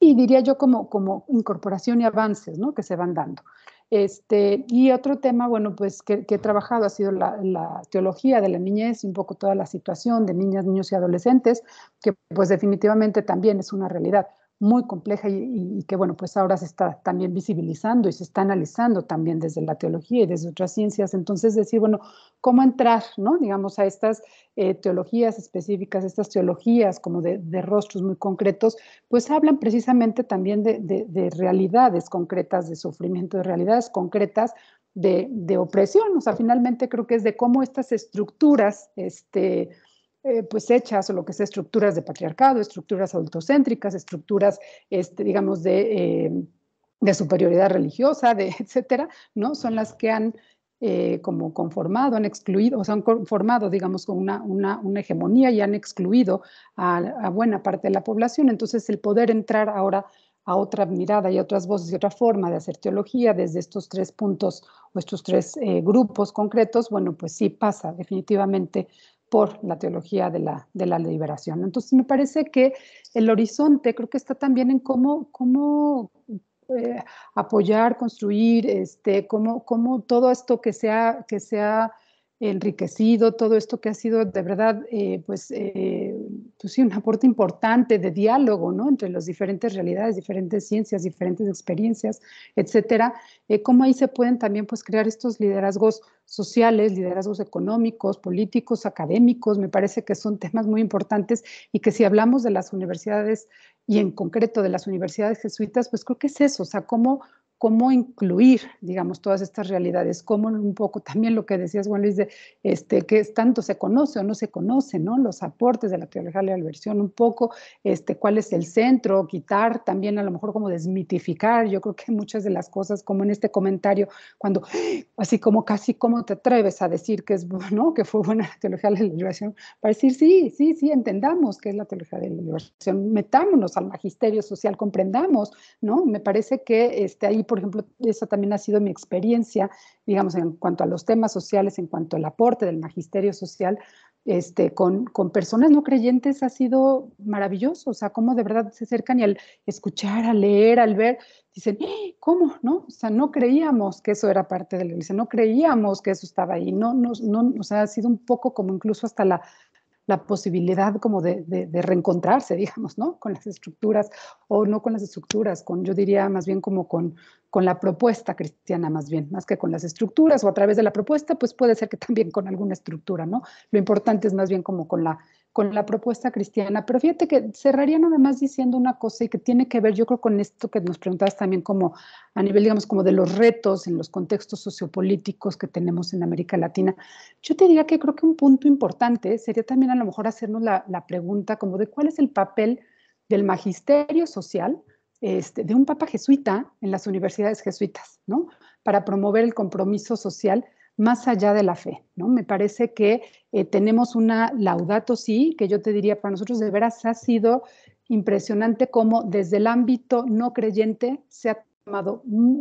diría yo como, como incorporación y avances, ¿no? Que se van dando. Este, y otro tema, bueno, pues que, he trabajado ha sido la, la, teología de la niñez, un poco toda la situación de niñas, niños y adolescentes, que pues definitivamente también es una realidad muy compleja y, que, bueno, pues ahora se está también visibilizando y se está analizando también desde la teología y desde otras ciencias. Entonces, decir, bueno, ¿cómo entrar, no? Digamos, a estas eh, teologías específicas, estas teologías como de, rostros muy concretos, pues hablan precisamente también de, realidades concretas, de sufrimiento, de realidades concretas, de, de, opresión. O sea, finalmente creo que es de cómo estas estructuras este, eh, pues hechas o lo que sea estructuras de patriarcado, estructuras autocéntricas, estructuras, este, digamos, eh, de, superioridad religiosa, de, *laughs* etcétera, ¿no? Son las que han eh, como conformado, han excluido, o sea, han conformado, digamos, con una, hegemonía y han excluido a, a, buena parte de la población. Entonces, el poder entrar ahora a otra mirada y a otras voces y otra forma de hacer teología desde estos tres puntos o estos tres grupos concretos, bueno, pues sí pasa definitivamente por la teología de la, de la liberación. Entonces me parece que el horizonte creo que está también en cómo, cómo eh, apoyar, construir, este, cómo, cómo todo esto que sea, que sea enriquecido, todo esto que ha sido de verdad, eh, pues, eh, pues, sí, un aporte importante de diálogo, ¿no? Entre las diferentes realidades, diferentes ciencias, diferentes experiencias, etcétera. Eh, cómo ahí se pueden también, pues, crear estos liderazgos sociales, liderazgos económicos, políticos, académicos, me parece que son temas muy importantes y que si hablamos de las universidades y en concreto de las universidades jesuitas, pues creo que es eso, o sea, cómo cómo incluir, digamos, todas estas realidades, cómo un poco también lo que decías, Juan Luis, de este, que tanto se conoce o no se conoce, ¿no? Los aportes de la teología de la liberación, un poco este, cuál es el centro, quitar también a lo mejor como desmitificar, yo creo que muchas de las cosas, como en este comentario, cuando así como casi cómo te atreves a decir que es bueno, *laughs* que fue buena la teología de la liberación, para decir sí, sí, sí, entendamos qué es la teología de la liberación, metámonos al magisterio social, comprendamos, ¿no? Me parece que este, ahí por ejemplo, esa también ha sido mi experiencia, digamos, en cuanto a los temas sociales, en cuanto al aporte del magisterio social, este, con, personas no creyentes ha sido maravilloso, o sea, cómo de verdad se acercan y al escuchar, al leer, al ver, dicen, ¡Eh! ¿cómo? ¿No? O sea, no creíamos que eso era parte de la iglesia, no creíamos que eso estaba ahí, no, no, no, o sea, ha sido un poco como incluso hasta la la posibilidad como de, de, reencontrarse, digamos, ¿no? Con las estructuras, o no con las estructuras, con, yo diría más bien como con, con la propuesta cristiana, más bien, más que con las estructuras, o a través de la propuesta, pues puede ser que también con alguna estructura, ¿no? Lo importante es más bien como con la con la propuesta cristiana. Pero fíjate que cerraría nada más diciendo una cosa y que tiene que ver, yo creo, con esto que nos preguntabas también como a nivel, digamos, como de los retos en los contextos sociopolíticos que tenemos en América Latina. Yo te diría que creo que un punto importante sería también a lo mejor hacernos la, pregunta como de cuál es el papel del magisterio social, este, de un papa jesuita en las universidades jesuitas, ¿no? Para promover el compromiso social más allá de la fe, ¿no? Me parece que eh, tenemos una laudato sí, que yo te diría para nosotros de veras ha sido impresionante cómo desde el ámbito no creyente se ha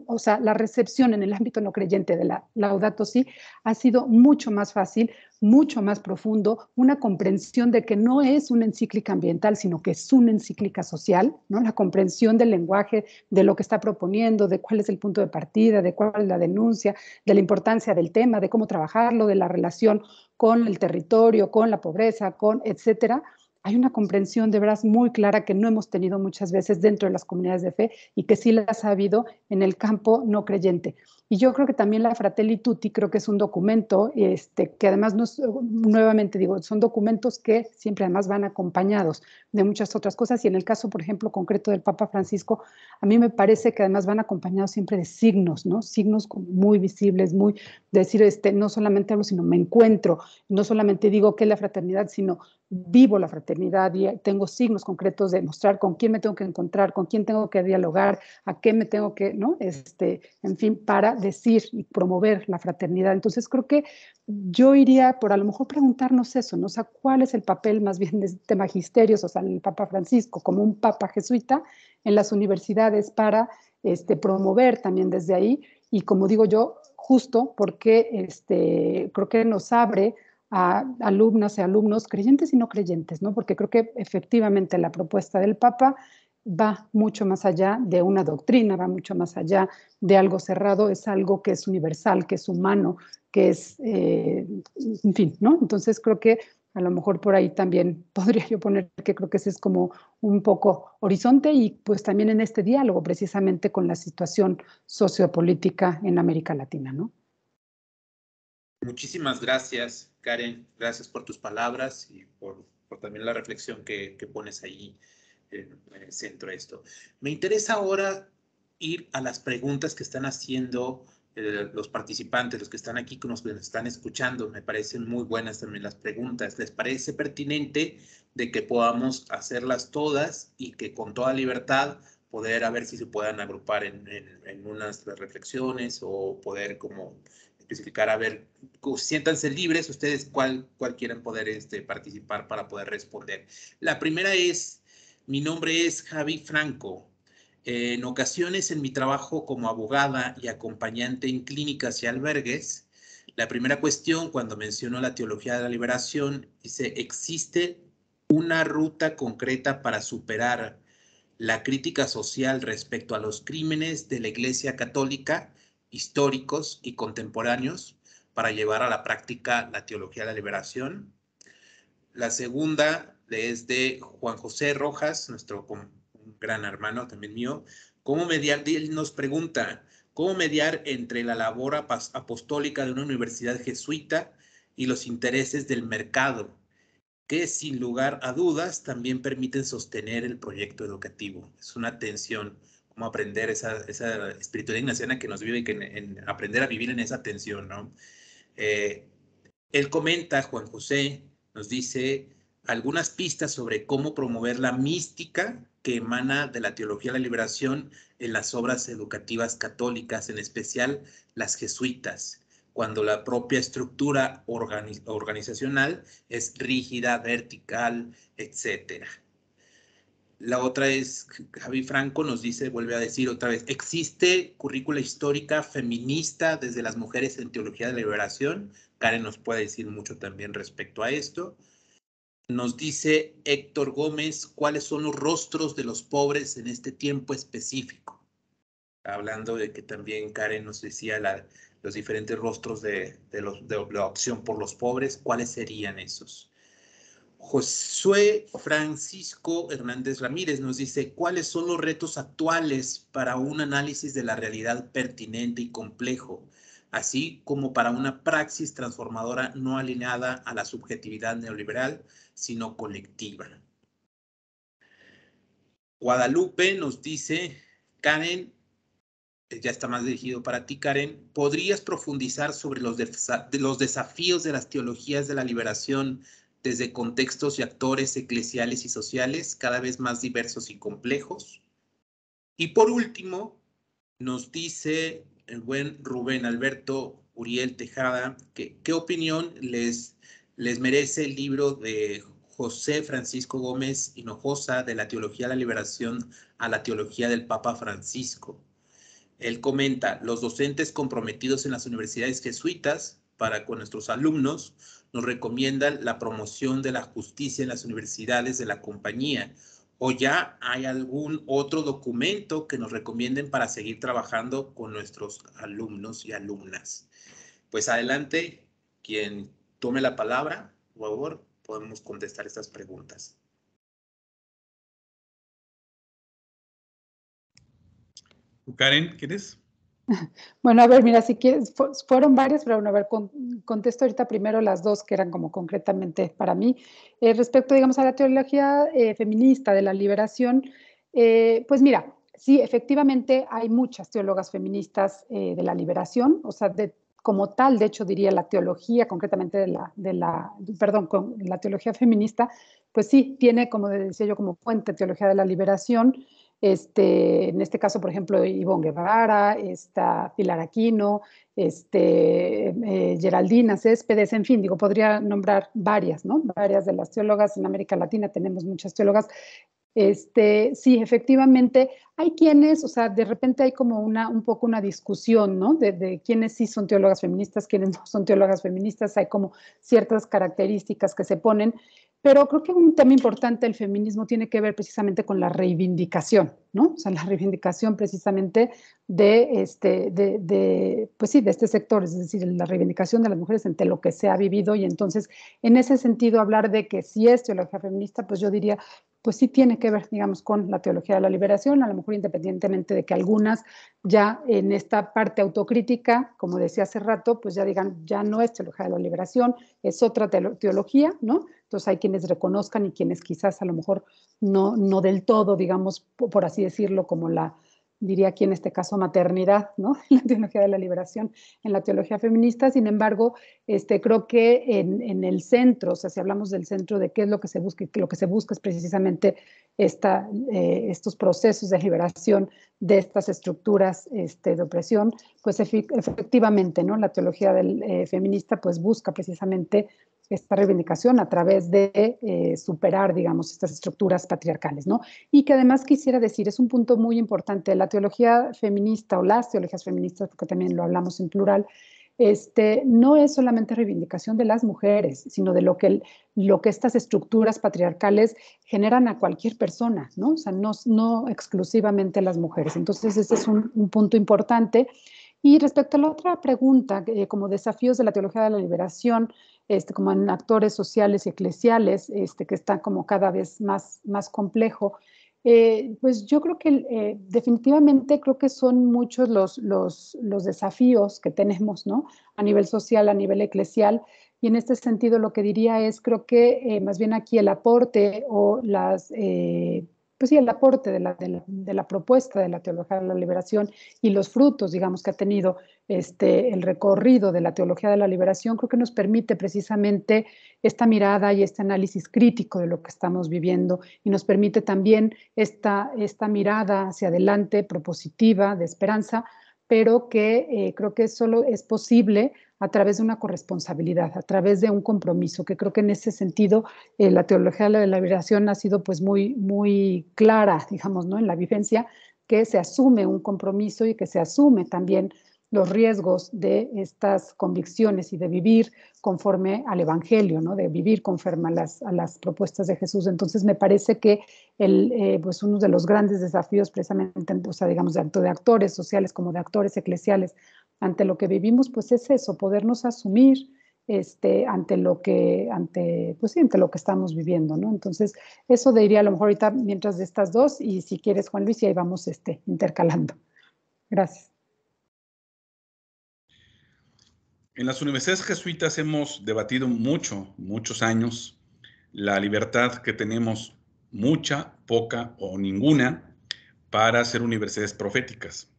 o sea, la recepción en el ámbito no creyente de la Laudato Si ha sido mucho más fácil, mucho más profundo, una comprensión de que no es una encíclica ambiental, sino que es una encíclica social, ¿no? La comprensión del lenguaje, de lo que está proponiendo, de cuál es el punto de partida, de cuál es la denuncia, de la importancia del tema, de cómo trabajarlo, de la relación con el territorio, con la pobreza, con etcétera hay una comprensión de veras muy clara que no hemos tenido muchas veces dentro de las comunidades de fe y que sí las ha habido en el campo no creyente. Y yo creo que también la Fratelli Tutti creo que es un documento, este, que además, eh, nuevamente digo, son documentos que siempre además van acompañados de muchas otras cosas. Y en el caso, por ejemplo, concreto del Papa Francisco, a mí me parece que además van acompañados siempre de signos, ¿no? Signos muy visibles, muy, decir, este, no solamente hablo, sino me encuentro, no solamente digo que es la fraternidad, sino vivo la fraternidad y tengo signos concretos de mostrar con quién me tengo que encontrar, con quién tengo que dialogar, a qué me tengo que, ¿no? Este, en fin, para decir y promover la fraternidad. Entonces creo que yo iría por a lo mejor preguntarnos eso, ¿no? O sea, ¿cuál es el papel más bien de, este magisterios, o sea, el Papa Francisco como un Papa jesuita en las universidades para este, promover también desde ahí? Y como digo yo, justo porque este, creo que nos abre a alumnas y alumnos, creyentes y no creyentes, ¿no? Porque creo que efectivamente la propuesta del Papa va mucho más allá de una doctrina, va mucho más allá de algo cerrado, es algo que es universal, que es humano, que es, eh, en fin, ¿no? Entonces creo que a lo mejor por ahí también *laughs* podría yo poner que creo que ese es como un poco horizonte y pues también en este diálogo precisamente con la situación sociopolítica en América Latina, ¿no? Muchísimas gracias, Karen. Gracias por tus palabras y por, también la reflexión que, que pones ahí. Eh, centro esto. Me interesa ahora ir a las preguntas que están haciendo eh, los participantes, los que están aquí, que nos están escuchando. Me parecen muy buenas también las preguntas. ¿Les parece pertinente de que podamos hacerlas todas y que con toda libertad poder a ver si se puedan agrupar en, unas reflexiones o poder como especificar, a ver, siéntanse libres ustedes cuál, cuál quieren poder este, participar para poder responder. La primera es, mi nombre es Javi Franco. En ocasiones en mi trabajo como abogada y acompañante en clínicas y albergues, la primera cuestión cuando menciono la teología de la liberación dice, ¿existe una ruta concreta para superar la crítica social respecto a los crímenes de la Iglesia Católica, históricos y contemporáneos, para llevar a la práctica la teología de la liberación? La segunda es de Juan José Rojas, nuestro gran hermano también mío. ¿Cómo mediar? Él nos pregunta, ¿cómo mediar entre la labor apostólica de una universidad jesuita y los intereses del mercado? que sin lugar a dudas también permiten sostener el proyecto educativo. Es una tensión, como aprender esa, espiritualidad ignaciana que nos vive que en, aprender a vivir en esa tensión, ¿no? Eh, él comenta, Juan José, nos dice, algunas pistas sobre cómo promover la mística que emana de la teología de la liberación en las obras educativas católicas, en especial las jesuitas, cuando la propia estructura organizacional es rígida, vertical, etc. La otra es, Javi Franco nos dice, vuelve a decir otra vez, existe currícula histórica feminista desde las mujeres en teología de la liberación. Karen nos puede decir mucho también respecto a esto. Nos dice Héctor Gómez cuáles son los rostros de los pobres en este tiempo específico. Hablando de que también Karen nos decía los diferentes rostros de, de la opción por los pobres, ¿cuáles serían esos? Josué Francisco Hernández Ramírez nos dice, ¿cuáles son los retos actuales para un análisis de la realidad pertinente y complejo, así como para una praxis transformadora no alineada a la subjetividad neoliberal sino colectiva. Guadalupe nos dice, Karen, eh, ya está más dirigido para ti, Karen, ¿podrías profundizar sobre los, desafíos de las teologías de la liberación desde contextos y actores eclesiales y sociales cada vez más diversos y complejos? Y por último, nos dice el buen Rubén Alberto Uriel Tejada, ¿qué opinión les les merece el libro de José Francisco Gómez Hinojosa de la Teología de la Liberación a la Teología del Papa Francisco. Él comenta, los docentes comprometidos en las universidades jesuitas para con nuestros alumnos nos recomiendan la promoción de la justicia en las universidades de la compañía o ya hay algún otro documento que nos recomienden para seguir trabajando con nuestros alumnos y alumnas. Pues adelante, quien Tome la palabra, por favor, podemos contestar estas preguntas. Karen, ¿quieres? *laughs* Bueno, a ver, mira, si quieres, fueron varias, pero bueno, a ver, contesto ahorita primero las dos que eran como concretamente para mí. Eh, respecto, digamos, a la teología eh, feminista de la liberación, eh, pues mira, sí, efectivamente hay muchas teólogas feministas de la liberación, o sea, de como tal, de hecho diría la teología, concretamente de la, de la perdón, con la teología feminista, pues sí, tiene, como decía yo, como fuente teología de la liberación, este, en este caso, por ejemplo, Ivonne Guevara, está Pilar Aquino, este, eh, Geraldina Céspedes, en fin, digo, podría nombrar varias, ¿no? Varias de las teólogas en América Latina, tenemos muchas teólogas este, sí, efectivamente, hay quienes, o sea, de repente hay como una, un poco una discusión, ¿no? De, de quiénes sí son teólogas feministas, quiénes no son teólogas feministas, hay como ciertas características que se ponen, pero creo que un tema importante del feminismo tiene que ver precisamente con la reivindicación, ¿no? O sea, la reivindicación precisamente de este, de, pues sí, de este sector, es decir, la reivindicación de las mujeres ante lo que se ha vivido y entonces, en ese sentido, hablar de que sí es teología feminista, pues yo diría pues sí tiene que ver, digamos, con la teología de la liberación, a lo mejor independientemente de que algunas ya en esta parte autocrítica, como decía hace rato, pues ya digan, ya no es teología de la liberación, es otra teología, ¿no? Entonces hay quienes reconozcan y quienes quizás a lo mejor no, no del todo, digamos, por así decirlo, como la, diría aquí en este caso maternidad, ¿no? *laughs* la teología de la liberación, en la teología feminista. Sin embargo, este, creo que en, el centro, o sea, si hablamos del centro de qué es lo que se busca, y lo que se busca es precisamente eh, estos procesos de liberación de estas estructuras este, de opresión, pues efectivamente, ¿no? La teología del, eh, feminista pues busca precisamente esta reivindicación a través de eh, superar, digamos, estas estructuras patriarcales, ¿no? Y que además quisiera decir, es un punto muy importante, la teología feminista o las teologías feministas, porque también lo hablamos en plural, este, no es solamente reivindicación de las mujeres, sino de lo que, lo que estas estructuras patriarcales generan a cualquier persona, ¿no? O sea, no, exclusivamente las mujeres. Entonces, ese es un, un punto importante. Y respecto a la otra pregunta, eh, como desafíos de la teología de la liberación, este, como en actores sociales y eclesiales, este, que está como cada vez más, más complejo, eh, pues yo creo que eh, definitivamente creo que son muchos los, los, desafíos que tenemos, ¿no? A nivel social, a nivel eclesial. Y en este sentido lo que diría es, creo que más bien aquí el aporte o las pues sí, el aporte de la, de, la, propuesta de la teología de la liberación y los frutos, digamos, que ha tenido este, el recorrido de la teología de la liberación, creo que nos permite precisamente esta mirada y este análisis crítico de lo que estamos viviendo y nos permite también esta, esta mirada hacia adelante, propositiva, de esperanza, pero que eh, creo que solo es posible a través de una corresponsabilidad, a través de un compromiso, que creo que en ese sentido eh, la teología de la liberación ha sido pues muy, muy clara, digamos, ¿no? En la vivencia, que se asume un compromiso y que se asume también los riesgos de estas convicciones y de vivir conforme al Evangelio, ¿no? de vivir conforme a las, a las propuestas de Jesús. Entonces me parece que el, eh, pues uno de los grandes desafíos precisamente, digamos, tanto de actores sociales como de actores eclesiales ante lo que vivimos, pues es eso, podernos asumir, este, ante lo que, ante, pues lo que estamos viviendo, ¿no? Entonces, eso diría, a lo mejor ahorita mientras de estas dos, y si quieres, Juan Luis, y ahí vamos este, intercalando. Gracias. En las universidades jesuitas hemos debatido mucho, muchos años, la libertad que tenemos, mucha, poca o ninguna, para hacer universidades proféticas.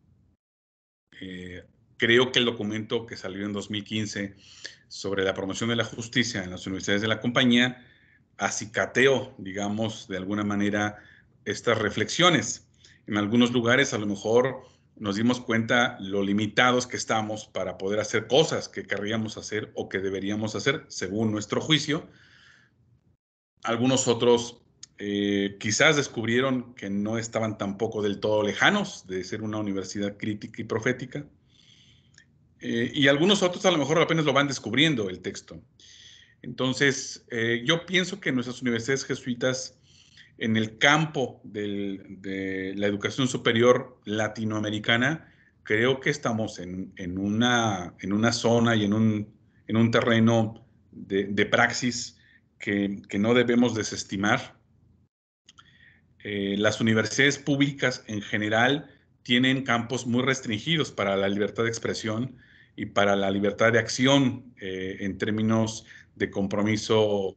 Eh, creo que el documento que salió en 2015 sobre la promoción de la justicia en las universidades de la compañía acicateó, digamos, de alguna manera estas reflexiones. En algunos lugares a lo mejor nos dimos cuenta lo limitados que estamos para poder hacer cosas que querríamos hacer o que deberíamos hacer según nuestro juicio. Algunos otros eh, quizás descubrieron que no estaban tampoco del todo lejanos de ser una universidad crítica y profética. Eh, y algunos otros a lo mejor apenas lo van descubriendo el texto. Entonces, eh, yo pienso que nuestras universidades jesuitas en el campo de la educación superior latinoamericana, creo que estamos en, una, en una zona y en un, terreno de, praxis que, no debemos desestimar. Eh, las universidades públicas en general tienen campos muy restringidos para la libertad de expresión y para la libertad de acción eh, en términos de compromiso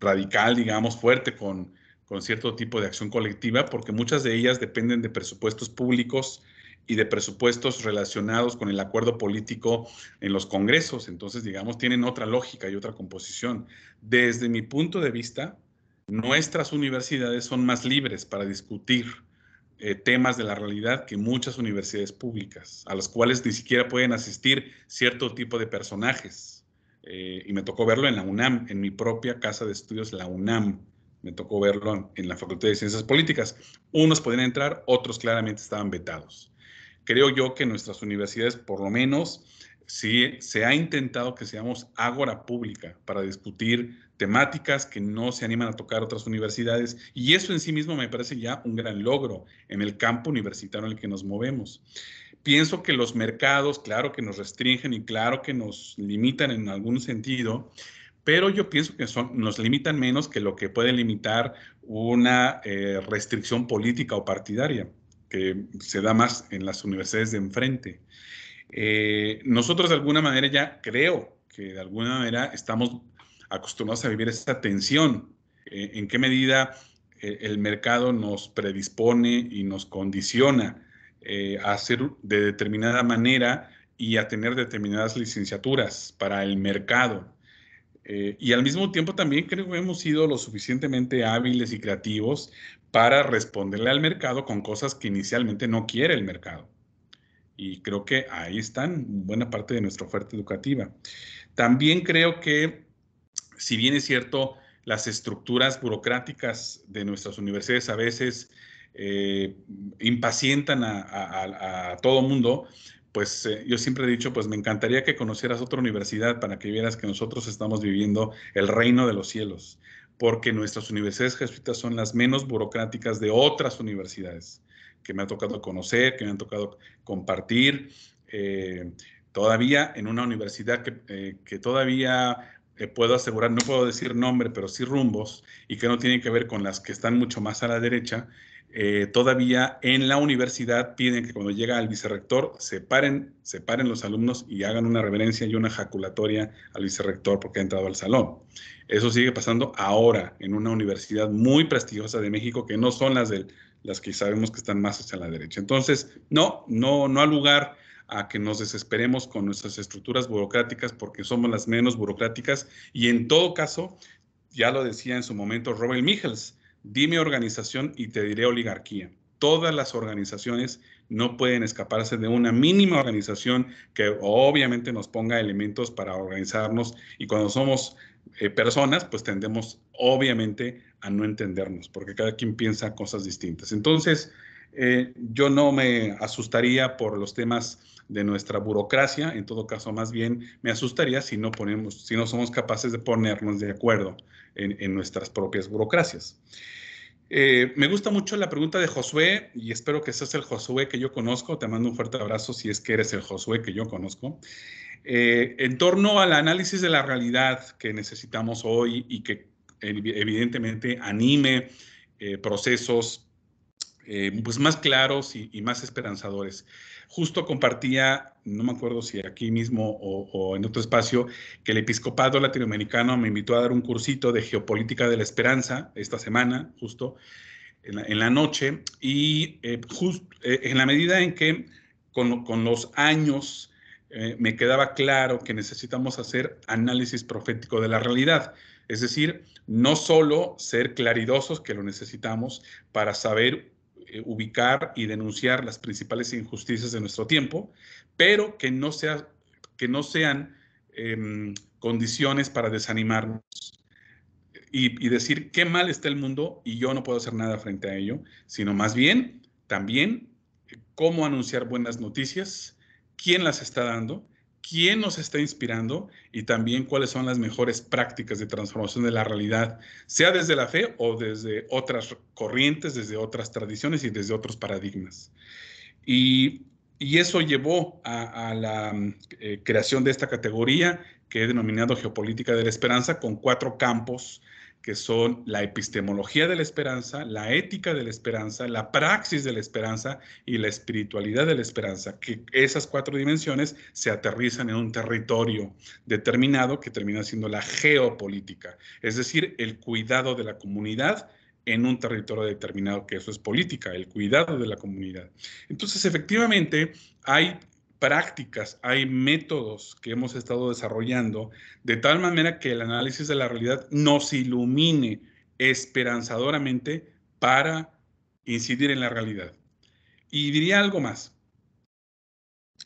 radical, digamos, fuerte con, con cierto tipo de acción colectiva, porque muchas de ellas dependen de presupuestos públicos y de presupuestos relacionados con el acuerdo político en los congresos. Entonces, digamos, tienen otra lógica y otra composición. Desde mi punto de vista, nuestras universidades son más libres para discutir eh, temas de la realidad que muchas universidades públicas, a las cuales ni siquiera pueden asistir cierto tipo de personajes. Eh, y me tocó verlo en la UNAM, en mi propia casa de estudios, la UNAM me tocó verlo en, la Facultad de Ciencias Políticas. Unos podían entrar, otros claramente estaban vetados. Creo yo que nuestras universidades, por lo menos, sí se ha intentado que seamos ágora pública para discutir temáticas que no se animan a tocar otras universidades y eso en sí mismo me parece ya un gran logro en el campo universitario en el que nos movemos. Pienso que los mercados, claro que nos restringen y claro que nos limitan en algún sentido, pero yo pienso que nos limitan menos que lo que puede limitar una eh, restricción política o partidaria, que se da más en las universidades de enfrente. Eh, nosotros de alguna manera ya creo que de alguna manera estamos acostumbrados a vivir esa tensión, eh, en qué medida el mercado nos predispone y nos condiciona a hacer de determinada manera y a tener determinadas licenciaturas para el mercado eh, y al mismo tiempo también creo que hemos sido lo suficientemente hábiles y creativos para responderle al mercado con cosas que inicialmente no quiere el mercado. Y creo que ahí están buena parte de nuestra oferta educativa. También creo que, si bien es cierto, las estructuras burocráticas de nuestras universidades a veces eh, impacientan a, a todo mundo, pues eh, yo siempre he dicho, pues me encantaría que conocieras otra universidad para que vieras que nosotros estamos viviendo el reino de los cielos, porque nuestras universidades jesuitas son las menos burocráticas de otras universidades que me ha tocado conocer, que me han tocado compartir. Eh, todavía en una universidad que, eh, todavía puedo asegurar, no puedo decir nombre, pero sí rumbos, y que no tiene que ver con las que están mucho más a la derecha, eh, todavía en la universidad piden que cuando llega el vicerrector se paren, los alumnos y hagan una reverencia y una jaculatoria al vicerrector porque ha entrado al salón. Eso sigue pasando ahora en una universidad muy prestigiosa de México que no son las, de, las que sabemos que están más hacia la derecha. Entonces, no, no, no lugar a que nos desesperemos con nuestras estructuras burocráticas porque somos las menos burocráticas y en todo caso, ya lo decía en su momento Robert Michels, Dime organización y te diré oligarquía. Todas las organizaciones no pueden escaparse de una mínima organización que obviamente nos ponga elementos para organizarnos y cuando somos eh, personas, pues tendemos obviamente a no entendernos, porque cada quien piensa cosas distintas. Entonces, eh, yo no me asustaría por los temas de nuestra burocracia. En todo caso, más bien me asustaría si no, ponemos, si no somos capaces de ponernos de acuerdo en, nuestras propias burocracias. Eh, me gusta mucho la pregunta de Josué y espero que seas el Josué que yo conozco. Te mando un fuerte abrazo si es que eres el Josué que yo conozco. Eh, en torno al análisis de la realidad que necesitamos hoy y que evidentemente anime eh, procesos pues más claros y, más esperanzadores. Justo compartía, no me acuerdo si aquí mismo o, en otro espacio, que el episcopado latinoamericano me invitó a dar un cursito de geopolítica de la esperanza esta semana, justo en la, noche, y eh, eh, en la medida en que con, los años eh, me quedaba claro que necesitamos hacer análisis profético de la realidad. Es decir, no solo ser claridosos, que lo necesitamos para saber eh, ubicar y denunciar las principales injusticias de nuestro tiempo, pero que no, sea, que no sean em, condiciones para desanimarnos y decir qué mal está el mundo y yo no puedo hacer nada frente a ello, sino más bien también eh, cómo anunciar buenas noticias, quién las está dando quién nos está inspirando y también cuáles son las mejores prácticas de transformación de la realidad, sea desde la fe o desde otras corrientes, desde otras tradiciones y desde otros paradigmas. Y, eso llevó a, la eh, creación de esta categoría que he denominado Geopolítica de la Esperanza, con cuatro campos que son la epistemología de la esperanza, la ética de la esperanza, la praxis de la esperanza y la espiritualidad de la esperanza, que esas cuatro dimensiones se aterrizan en un territorio determinado que termina siendo la geopolítica, es decir, el cuidado de la comunidad en un territorio determinado, que eso es política, el cuidado de la comunidad. Entonces, efectivamente, hay prácticas, hay métodos que hemos estado desarrollando de tal manera que el análisis de la realidad nos ilumine esperanzadoramente para incidir en la realidad. Y diría algo más.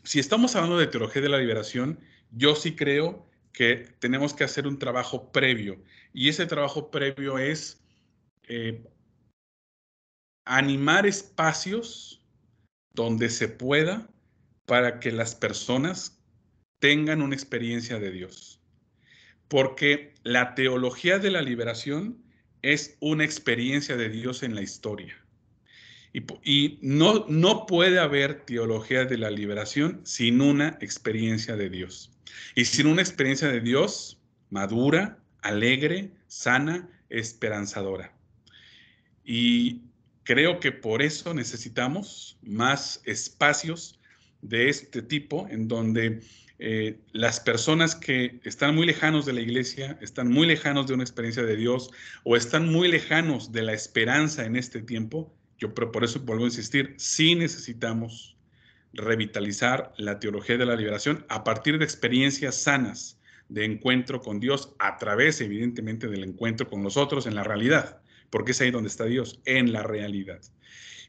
Si estamos hablando de teología de la liberación, yo sí creo que tenemos que hacer un trabajo previo. Y ese trabajo previo es eh, animar espacios donde se pueda para que las personas tengan una experiencia de Dios. Porque la teología de la liberación es una experiencia de Dios en la historia. Y, no, no puede haber teología de la liberación sin una experiencia de Dios. Y sin una experiencia de Dios madura, alegre, sana, esperanzadora. Y creo que por eso necesitamos más espacios de este tipo, en donde eh, las personas que están muy lejanos de la iglesia, están muy lejanos de una experiencia de Dios o están muy lejanos de la esperanza en este tiempo, yo por eso vuelvo a insistir, sí necesitamos revitalizar la teología de la liberación a partir de experiencias sanas de encuentro con Dios a través evidentemente del encuentro con nosotros en la realidad, porque es ahí donde está Dios, en la realidad.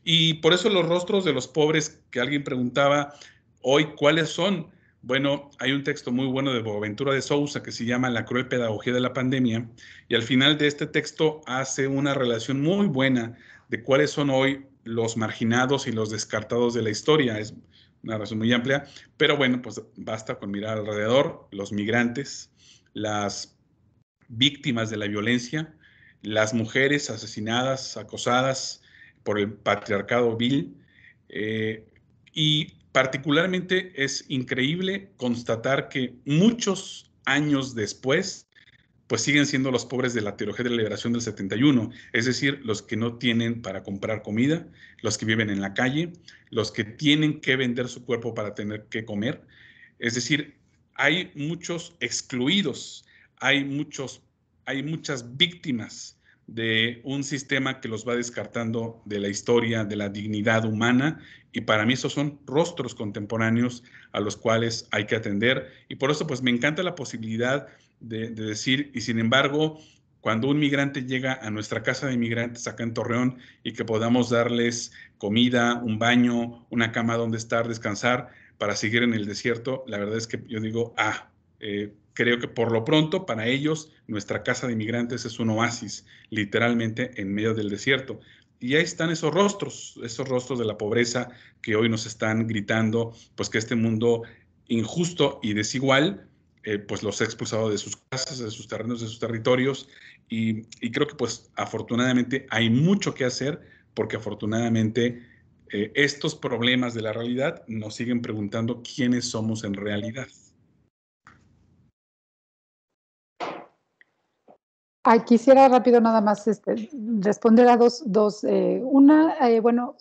Y por eso los rostros de los pobres que alguien preguntaba hoy, ¿cuáles son? Bueno, hay un texto muy bueno de Boaventura de Sousa que se llama La cruel pedagogía de la pandemia y al final de este texto hace una relación muy buena de cuáles son hoy los marginados y los descartados de la historia. Es una razón muy amplia, pero bueno, pues basta con mirar alrededor, los migrantes, las víctimas de la violencia, las mujeres asesinadas, acosadas, por el patriarcado vil. Eh, y particularmente es increíble constatar que muchos años después, pues siguen siendo los pobres de la teología de la liberación del 71, es decir, los que no tienen para comprar comida, los que viven en la calle, los que tienen que vender su cuerpo para tener que comer. Es decir, hay muchos excluidos, hay, muchos, hay muchas víctimas de un sistema que los va descartando de la historia, de la dignidad humana, y para mí esos son rostros contemporáneos a los cuales hay que atender, y por eso pues me encanta la posibilidad de, decir, y sin embargo, cuando un migrante llega a nuestra casa de inmigrantes acá en Torreón y que podamos darles comida, un baño, una cama donde estar, descansar, para seguir en el desierto, la verdad es que yo digo, ah, eh, Creo que por lo pronto, para ellos, nuestra casa de inmigrantes es un oasis, literalmente en medio del desierto. Y ahí están esos rostros, esos rostros de la pobreza que hoy nos están gritando, pues que este mundo injusto y desigual, eh, pues los ha expulsado de sus casas, de sus terrenos, de sus territorios. Y, creo que pues afortunadamente hay mucho que hacer porque afortunadamente eh, estos problemas de la realidad nos siguen preguntando quiénes somos en realidad. quisiera rápido nada más este, responder a dos. Eh, una, eh, bueno,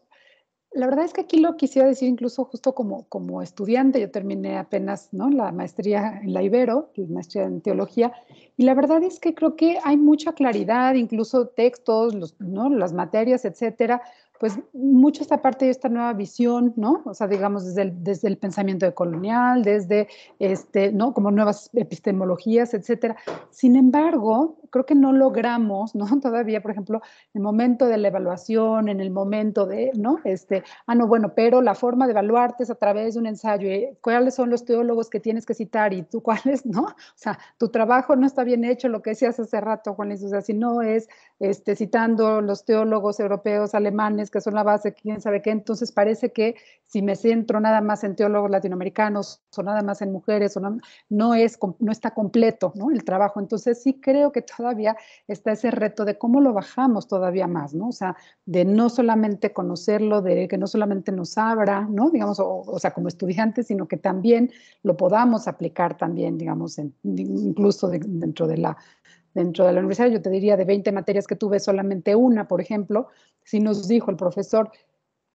la verdad es que aquí lo quisiera decir incluso justo como, como estudiante. Yo terminé apenas la maestría en la Ibero, la maestría en teología, y la verdad es que creo que hay mucha claridad, incluso textos, ¿no? las materias, etcétera pues mucho esta parte de esta nueva visión, ¿no? O sea, digamos, desde el, desde el pensamiento colonial, desde, este, ¿no? Como nuevas epistemologías, etcétera. Sin embargo, creo que no logramos, ¿no? *laughs* Todavía, por ejemplo, en el momento de la evaluación, en el momento de, ¿no? Este, ah, no, bueno, pero la forma de evaluarte es a través de un ensayo. Eh, ¿Cuáles son los teólogos que tienes que citar y tú *laughs* cuáles, ¿no? O sea, tu trabajo no está bien hecho, lo que decías hace rato, Juan o sea, si no es este, citando los teólogos europeos, alemanes, que son la base, quién sabe qué. Entonces parece que si me centro nada más en teólogos latinoamericanos o nada más en mujeres, o no, no, es, no está completo el trabajo. Entonces sí creo que todavía está ese reto de cómo lo bajamos todavía más, ¿no? O sea, de no solamente conocerlo, de que no solamente nos abra, ¿no? Digamos, o, sea, como estudiantes, sino que también lo podamos aplicar también, digamos, incluso dentro de la dentro de la universidad. Yo te diría de 20 materias que tuve solamente una, por ejemplo, si nos dijo el profesor,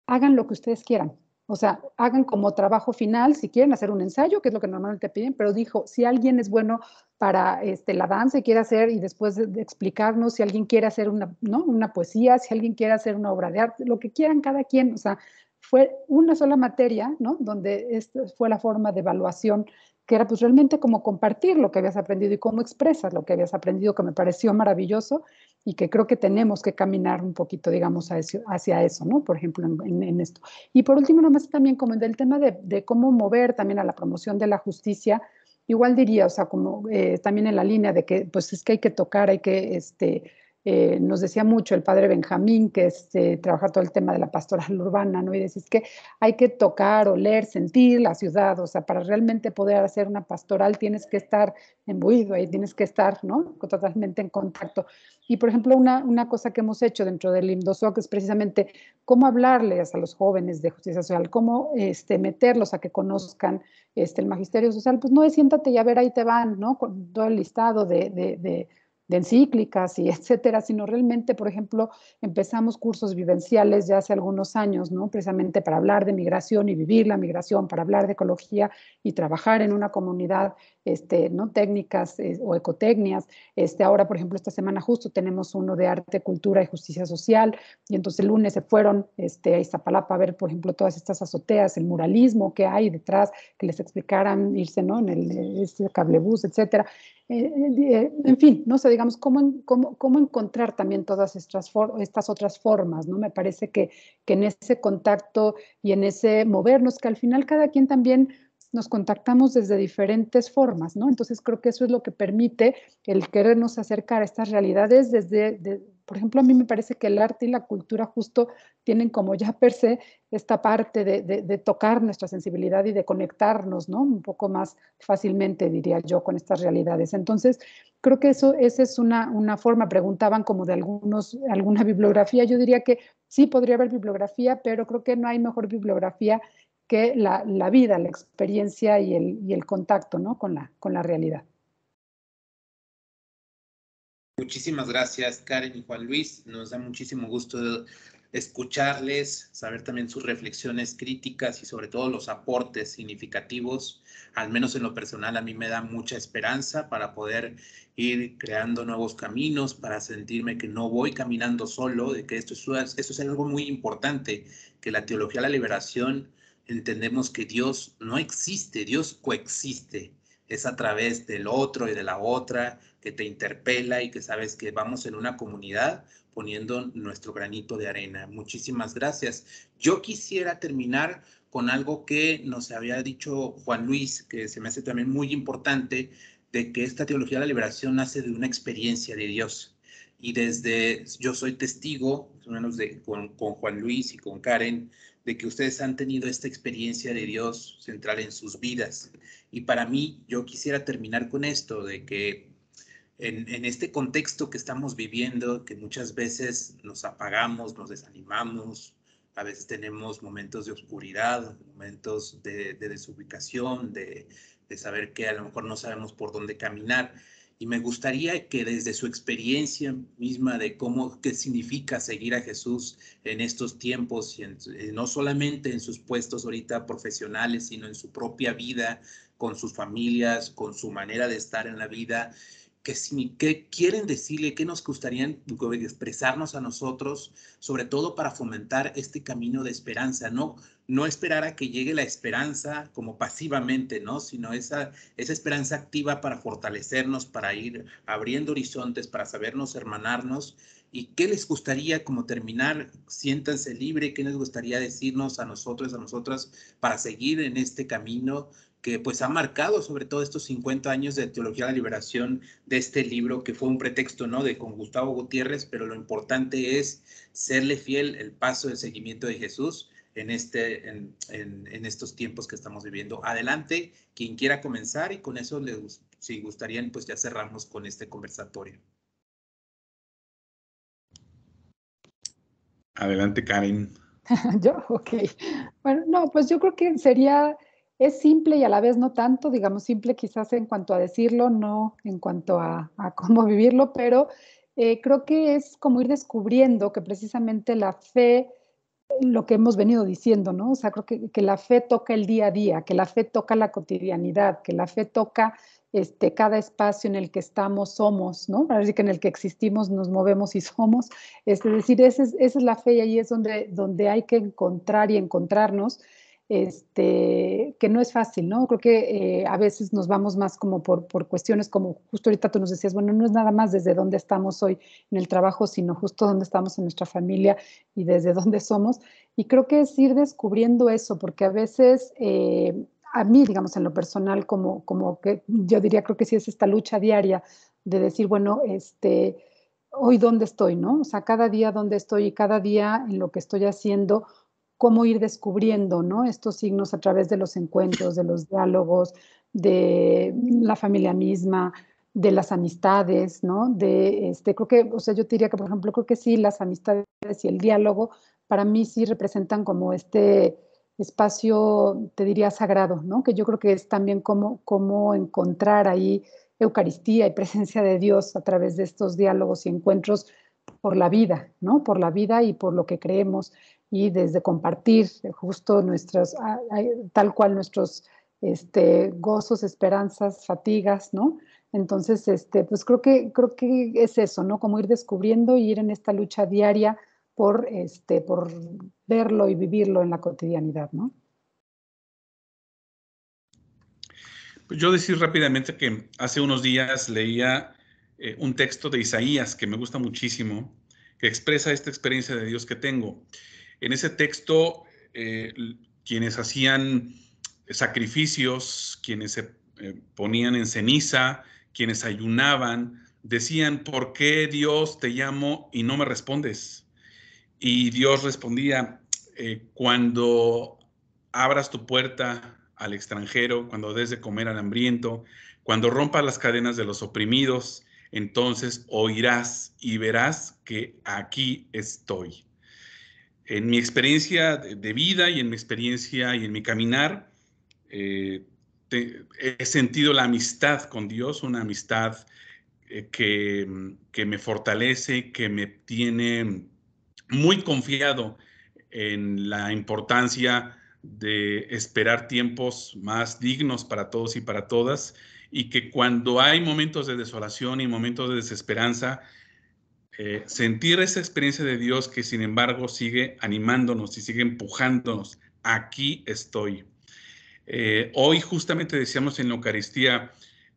hagan lo que ustedes quieran. O sea, hagan como trabajo final, si quieren hacer un ensayo, que es lo que normalmente piden, pero dijo, si alguien es bueno para este, la danza y quiere hacer, y después de, explicarnos, si alguien quiere hacer una, una poesía, si alguien quiere hacer una obra de arte, lo que quieran cada quien, o sea, fue una sola materia, ¿no? Donde esta fue la forma de evaluación que era pues realmente como compartir lo que habías aprendido y cómo expresas lo que habías aprendido, que me pareció maravilloso y que creo que tenemos que caminar un poquito, digamos, hacia eso, ¿no? Por ejemplo, en, esto. Y por último, nomás también como el tema de, cómo mover también a la promoción de la justicia, igual diría, o sea, como eh, también en la línea de que pues es que hay que tocar, hay que, este, eh, nos decía mucho el padre Benjamín, que es, eh, trabaja todo el tema de la pastoral *laughs* urbana, ¿no? Y decís que hay que tocar, oler, sentir la ciudad, o sea, para realmente poder hacer una pastoral tienes que estar embuido ahí, tienes que estar, ¿no? Totalmente en contacto. Y, por ejemplo, una, cosa que hemos hecho dentro del IMDOSOC es precisamente cómo hablarles a los jóvenes de justicia social, cómo este, meterlos a que conozcan este, el magisterio social. Pues no es siéntate y a ver, ahí te van, ¿no? Con todo el listado de de encíclicas y *laughs* etcétera, sino realmente, por ejemplo, empezamos cursos vivenciales ya hace algunos años, ¿no? Precisamente para hablar de migración y vivir la migración, para hablar de ecología y trabajar en una comunidad este, ¿no? técnicas eh, o ecotecnias. Este, ahora, por ejemplo, esta semana justo tenemos uno de arte, cultura y justicia social, y entonces el lunes se fueron este, a Iztapalapa a ver, por ejemplo, todas estas azoteas, el muralismo que hay detrás, que les explicaran irse ¿no? en el este cablebús, etcétera. Eh, eh, en fin, no sé, digamos, cómo, cómo, encontrar también todas estas, estas otras formas, ¿no? Me parece que, que en ese contacto y en ese movernos, que al final cada quien también nos contactamos desde diferentes formas, ¿no? Entonces creo que eso es lo que permite el querernos acercar a estas realidades desde, por ejemplo, a mí me parece que el arte y la cultura justo tienen como ya per se esta parte de, tocar nuestra sensibilidad y de conectarnos, ¿no? Un poco más fácilmente, diría yo, con estas realidades. Entonces, creo que eso, esa es una, una forma, preguntaban como de algunos, alguna bibliografía, yo diría que sí podría haber bibliografía, pero creo que no hay mejor bibliografía que la, la vida, la experiencia y el, y el contacto ¿no? con, la, con la realidad. Muchísimas gracias, Karen y Juan Luis. Nos da muchísimo gusto escucharles, saber también sus reflexiones críticas y sobre todo los aportes significativos. Al menos en lo personal a mí me da mucha esperanza para poder ir creando nuevos caminos, para sentirme que no voy caminando solo, de que esto es, esto es algo muy importante, que la teología de la liberación entendemos que Dios no existe, Dios coexiste. Es a través del otro y de la otra que te interpela y que sabes que vamos en una comunidad poniendo nuestro granito de arena. Muchísimas gracias. Yo quisiera terminar con algo que nos había dicho Juan Luis, que se me hace también muy importante, de que esta teología de la liberación nace de una experiencia de Dios. Y desde yo soy testigo, con Juan Luis y con Karen, de que ustedes han tenido esta experiencia de Dios central en sus vidas. Y para mí, yo quisiera terminar con esto, de que en, este contexto que estamos viviendo, que muchas veces nos apagamos, nos desanimamos, a veces tenemos momentos de oscuridad, momentos de, desubicación, de, de saber que a lo mejor no sabemos por dónde caminar. Y me gustaría que desde su experiencia misma de cómo, qué significa seguir a Jesús en estos tiempos, eh, no solamente en sus puestos ahorita profesionales, sino en su propia vida, con sus familias, con su manera de estar en la vida, que, quieren decirle, ¿Qué nos gustaría expresarnos a nosotros, sobre todo para fomentar este camino de esperanza, no, no esperar a que llegue la esperanza como pasivamente, ¿no? sino esa, esa esperanza activa para fortalecernos, para ir abriendo horizontes, para sabernos hermanarnos. ¿Y qué les gustaría como terminar? Siéntanse libre, ¿qué les gustaría decirnos a nosotros, a nosotras, para seguir en este camino que pues ha marcado sobre todo estos 50 años de Teología de la Liberación de este libro, que fue un pretexto, ¿no? De con Gustavo Gutiérrez, pero lo importante es serle fiel el paso del seguimiento de Jesús en, este, en, estos tiempos que estamos viviendo. Adelante, quien quiera comenzar y con eso les, si gustarían, pues ya cerramos con este conversatorio. Adelante, Karen. *laughs* yo, ok. Bueno, no, pues yo creo que sería es simple y a la vez no tanto, digamos, simple quizás en cuanto a decirlo, no en cuanto a, *laughs* cómo vivirlo, pero eh, creo que es como ir descubriendo que precisamente la fe, lo que hemos venido diciendo, ¿no? O sea, creo que, la fe toca el día a día, que la fe toca la cotidianidad, que la fe toca este, cada espacio en el que estamos, somos, ¿no? decir que en el que existimos, nos movemos y *laughs* somos. Es decir, esa es, la fe y ahí es donde, donde hay que encontrar y encontrarnos este, que no es fácil, ¿no? Creo que eh, a veces nos vamos más como por, cuestiones como justo ahorita tú nos decías, bueno, no es nada más desde dónde estamos hoy en el trabajo, sino justo dónde estamos en nuestra familia y desde *laughs* dónde somos. Y creo que es ir descubriendo eso, porque a veces... Eh, a mí, digamos, en lo personal, como, como que yo diría, creo que sí es esta lucha diaria de decir, bueno, este, hoy dónde estoy, ¿no? O sea, cada día dónde estoy y cada día en lo que estoy haciendo, cómo ir descubriendo ¿no? estos signos a través de los encuentros, de los diálogos, de la familia misma, de las amistades, ¿no? De este, creo que, o sea, yo diría que, por ejemplo, creo que sí, las amistades y el diálogo para mí sí representan como este espacio, te diría, sagrado, ¿no? Que yo creo que es también como cómo encontrar ahí Eucaristía y presencia de Dios a través de estos diálogos y encuentros por la vida, ¿no? Por la vida y por lo que creemos y desde compartir justo nuestras, tal cual nuestros este, gozos, esperanzas, fatigas, ¿no? Entonces, este, pues creo que, creo que es eso, ¿no? Como ir descubriendo y ir en esta lucha diaria por, este, por verlo y vivirlo en la cotidianidad, ¿no? Pues yo decir rápidamente que hace unos días leía eh, un texto de Isaías que me gusta muchísimo, que expresa esta experiencia de Dios que tengo. En ese texto, eh, quienes hacían sacrificios, quienes se eh, ponían en ceniza, quienes ayunaban, decían, ¿por qué Dios te llamo y no me respondes? Y Dios respondía, eh, cuando abras tu puerta al extranjero, cuando des de comer al hambriento, cuando rompas las cadenas de los oprimidos, entonces oirás y verás que aquí estoy en mi experiencia de vida y en mi experiencia y en mi caminar, eh, he sentido la amistad con Dios, una amistad eh, que, que, me fortalece, que me tiene muy confiado en la importancia de esperar tiempos más dignos para todos y para todas, y que cuando hay momentos de desolación y momentos de desesperanza, eh, sentir esa experiencia de Dios que sin embargo sigue animándonos y sigue empujándonos. Aquí estoy. Eh, hoy justamente decíamos en la Eucaristía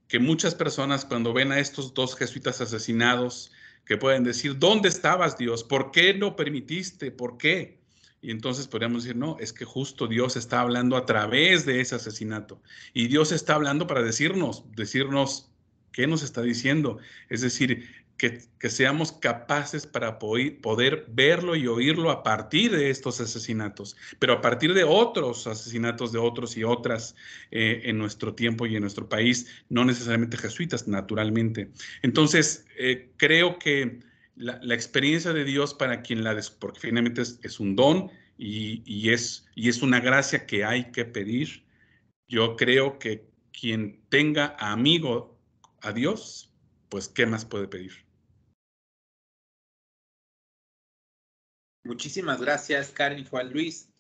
que muchas personas cuando ven a estos dos jesuitas asesinados, que pueden decir, ¿dónde estabas Dios? ¿Por qué no permitiste? ¿Por qué? Y entonces podríamos decir, no, es que justo Dios está hablando a través de ese asesinato. Y Dios está hablando para decirnos, decirnos, ¿qué nos está diciendo? Es decir, que, seamos capaces para poder verlo y oírlo a partir de estos asesinatos, pero a partir de otros asesinatos de otros y otras eh, en nuestro tiempo y en nuestro país, no necesariamente jesuitas, naturalmente. Entonces, eh, creo que la, experiencia de Dios para quien la, des, porque finalmente es, un don y, es, y es una gracia que hay que pedir, yo creo que quien tenga amigo a Dios, pues ¿qué más puede pedir? Muchísimas gracias, Karen y Juan Luis.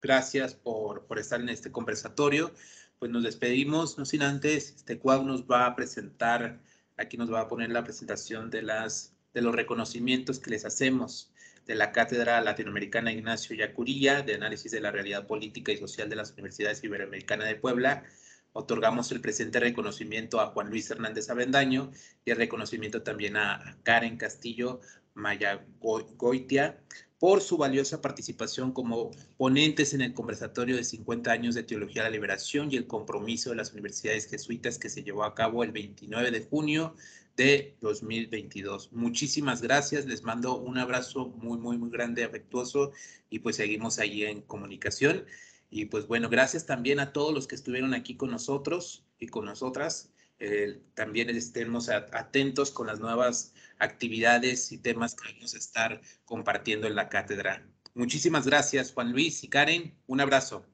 Gracias por, estar en este conversatorio. Pues nos despedimos, no sin antes, este cuadro nos va a presentar, aquí nos va a poner la presentación de, las, de los reconocimientos que les hacemos de la Cátedra Latinoamericana Ignacio Yacuría de Análisis de la Realidad Política y Social de las Universidades Iberoamericanas de Puebla. Otorgamos el presente reconocimiento a Juan Luis Hernández Avendaño y el reconocimiento también a Karen Castillo Maya Goitia por su valiosa participación como ponentes en el conversatorio de 50 años de Teología de la Liberación y el compromiso de las universidades jesuitas que se llevó a cabo el 29 de junio de 2022. Muchísimas gracias, les mando un abrazo muy, muy, muy grande, afectuoso y pues seguimos ahí en comunicación. Y pues bueno, gracias también a todos los que estuvieron aquí con nosotros y con nosotras eh, también estemos atentos con las nuevas actividades y temas que vamos a estar compartiendo en la cátedra. Muchísimas gracias, Juan Luis y Karen. Un abrazo.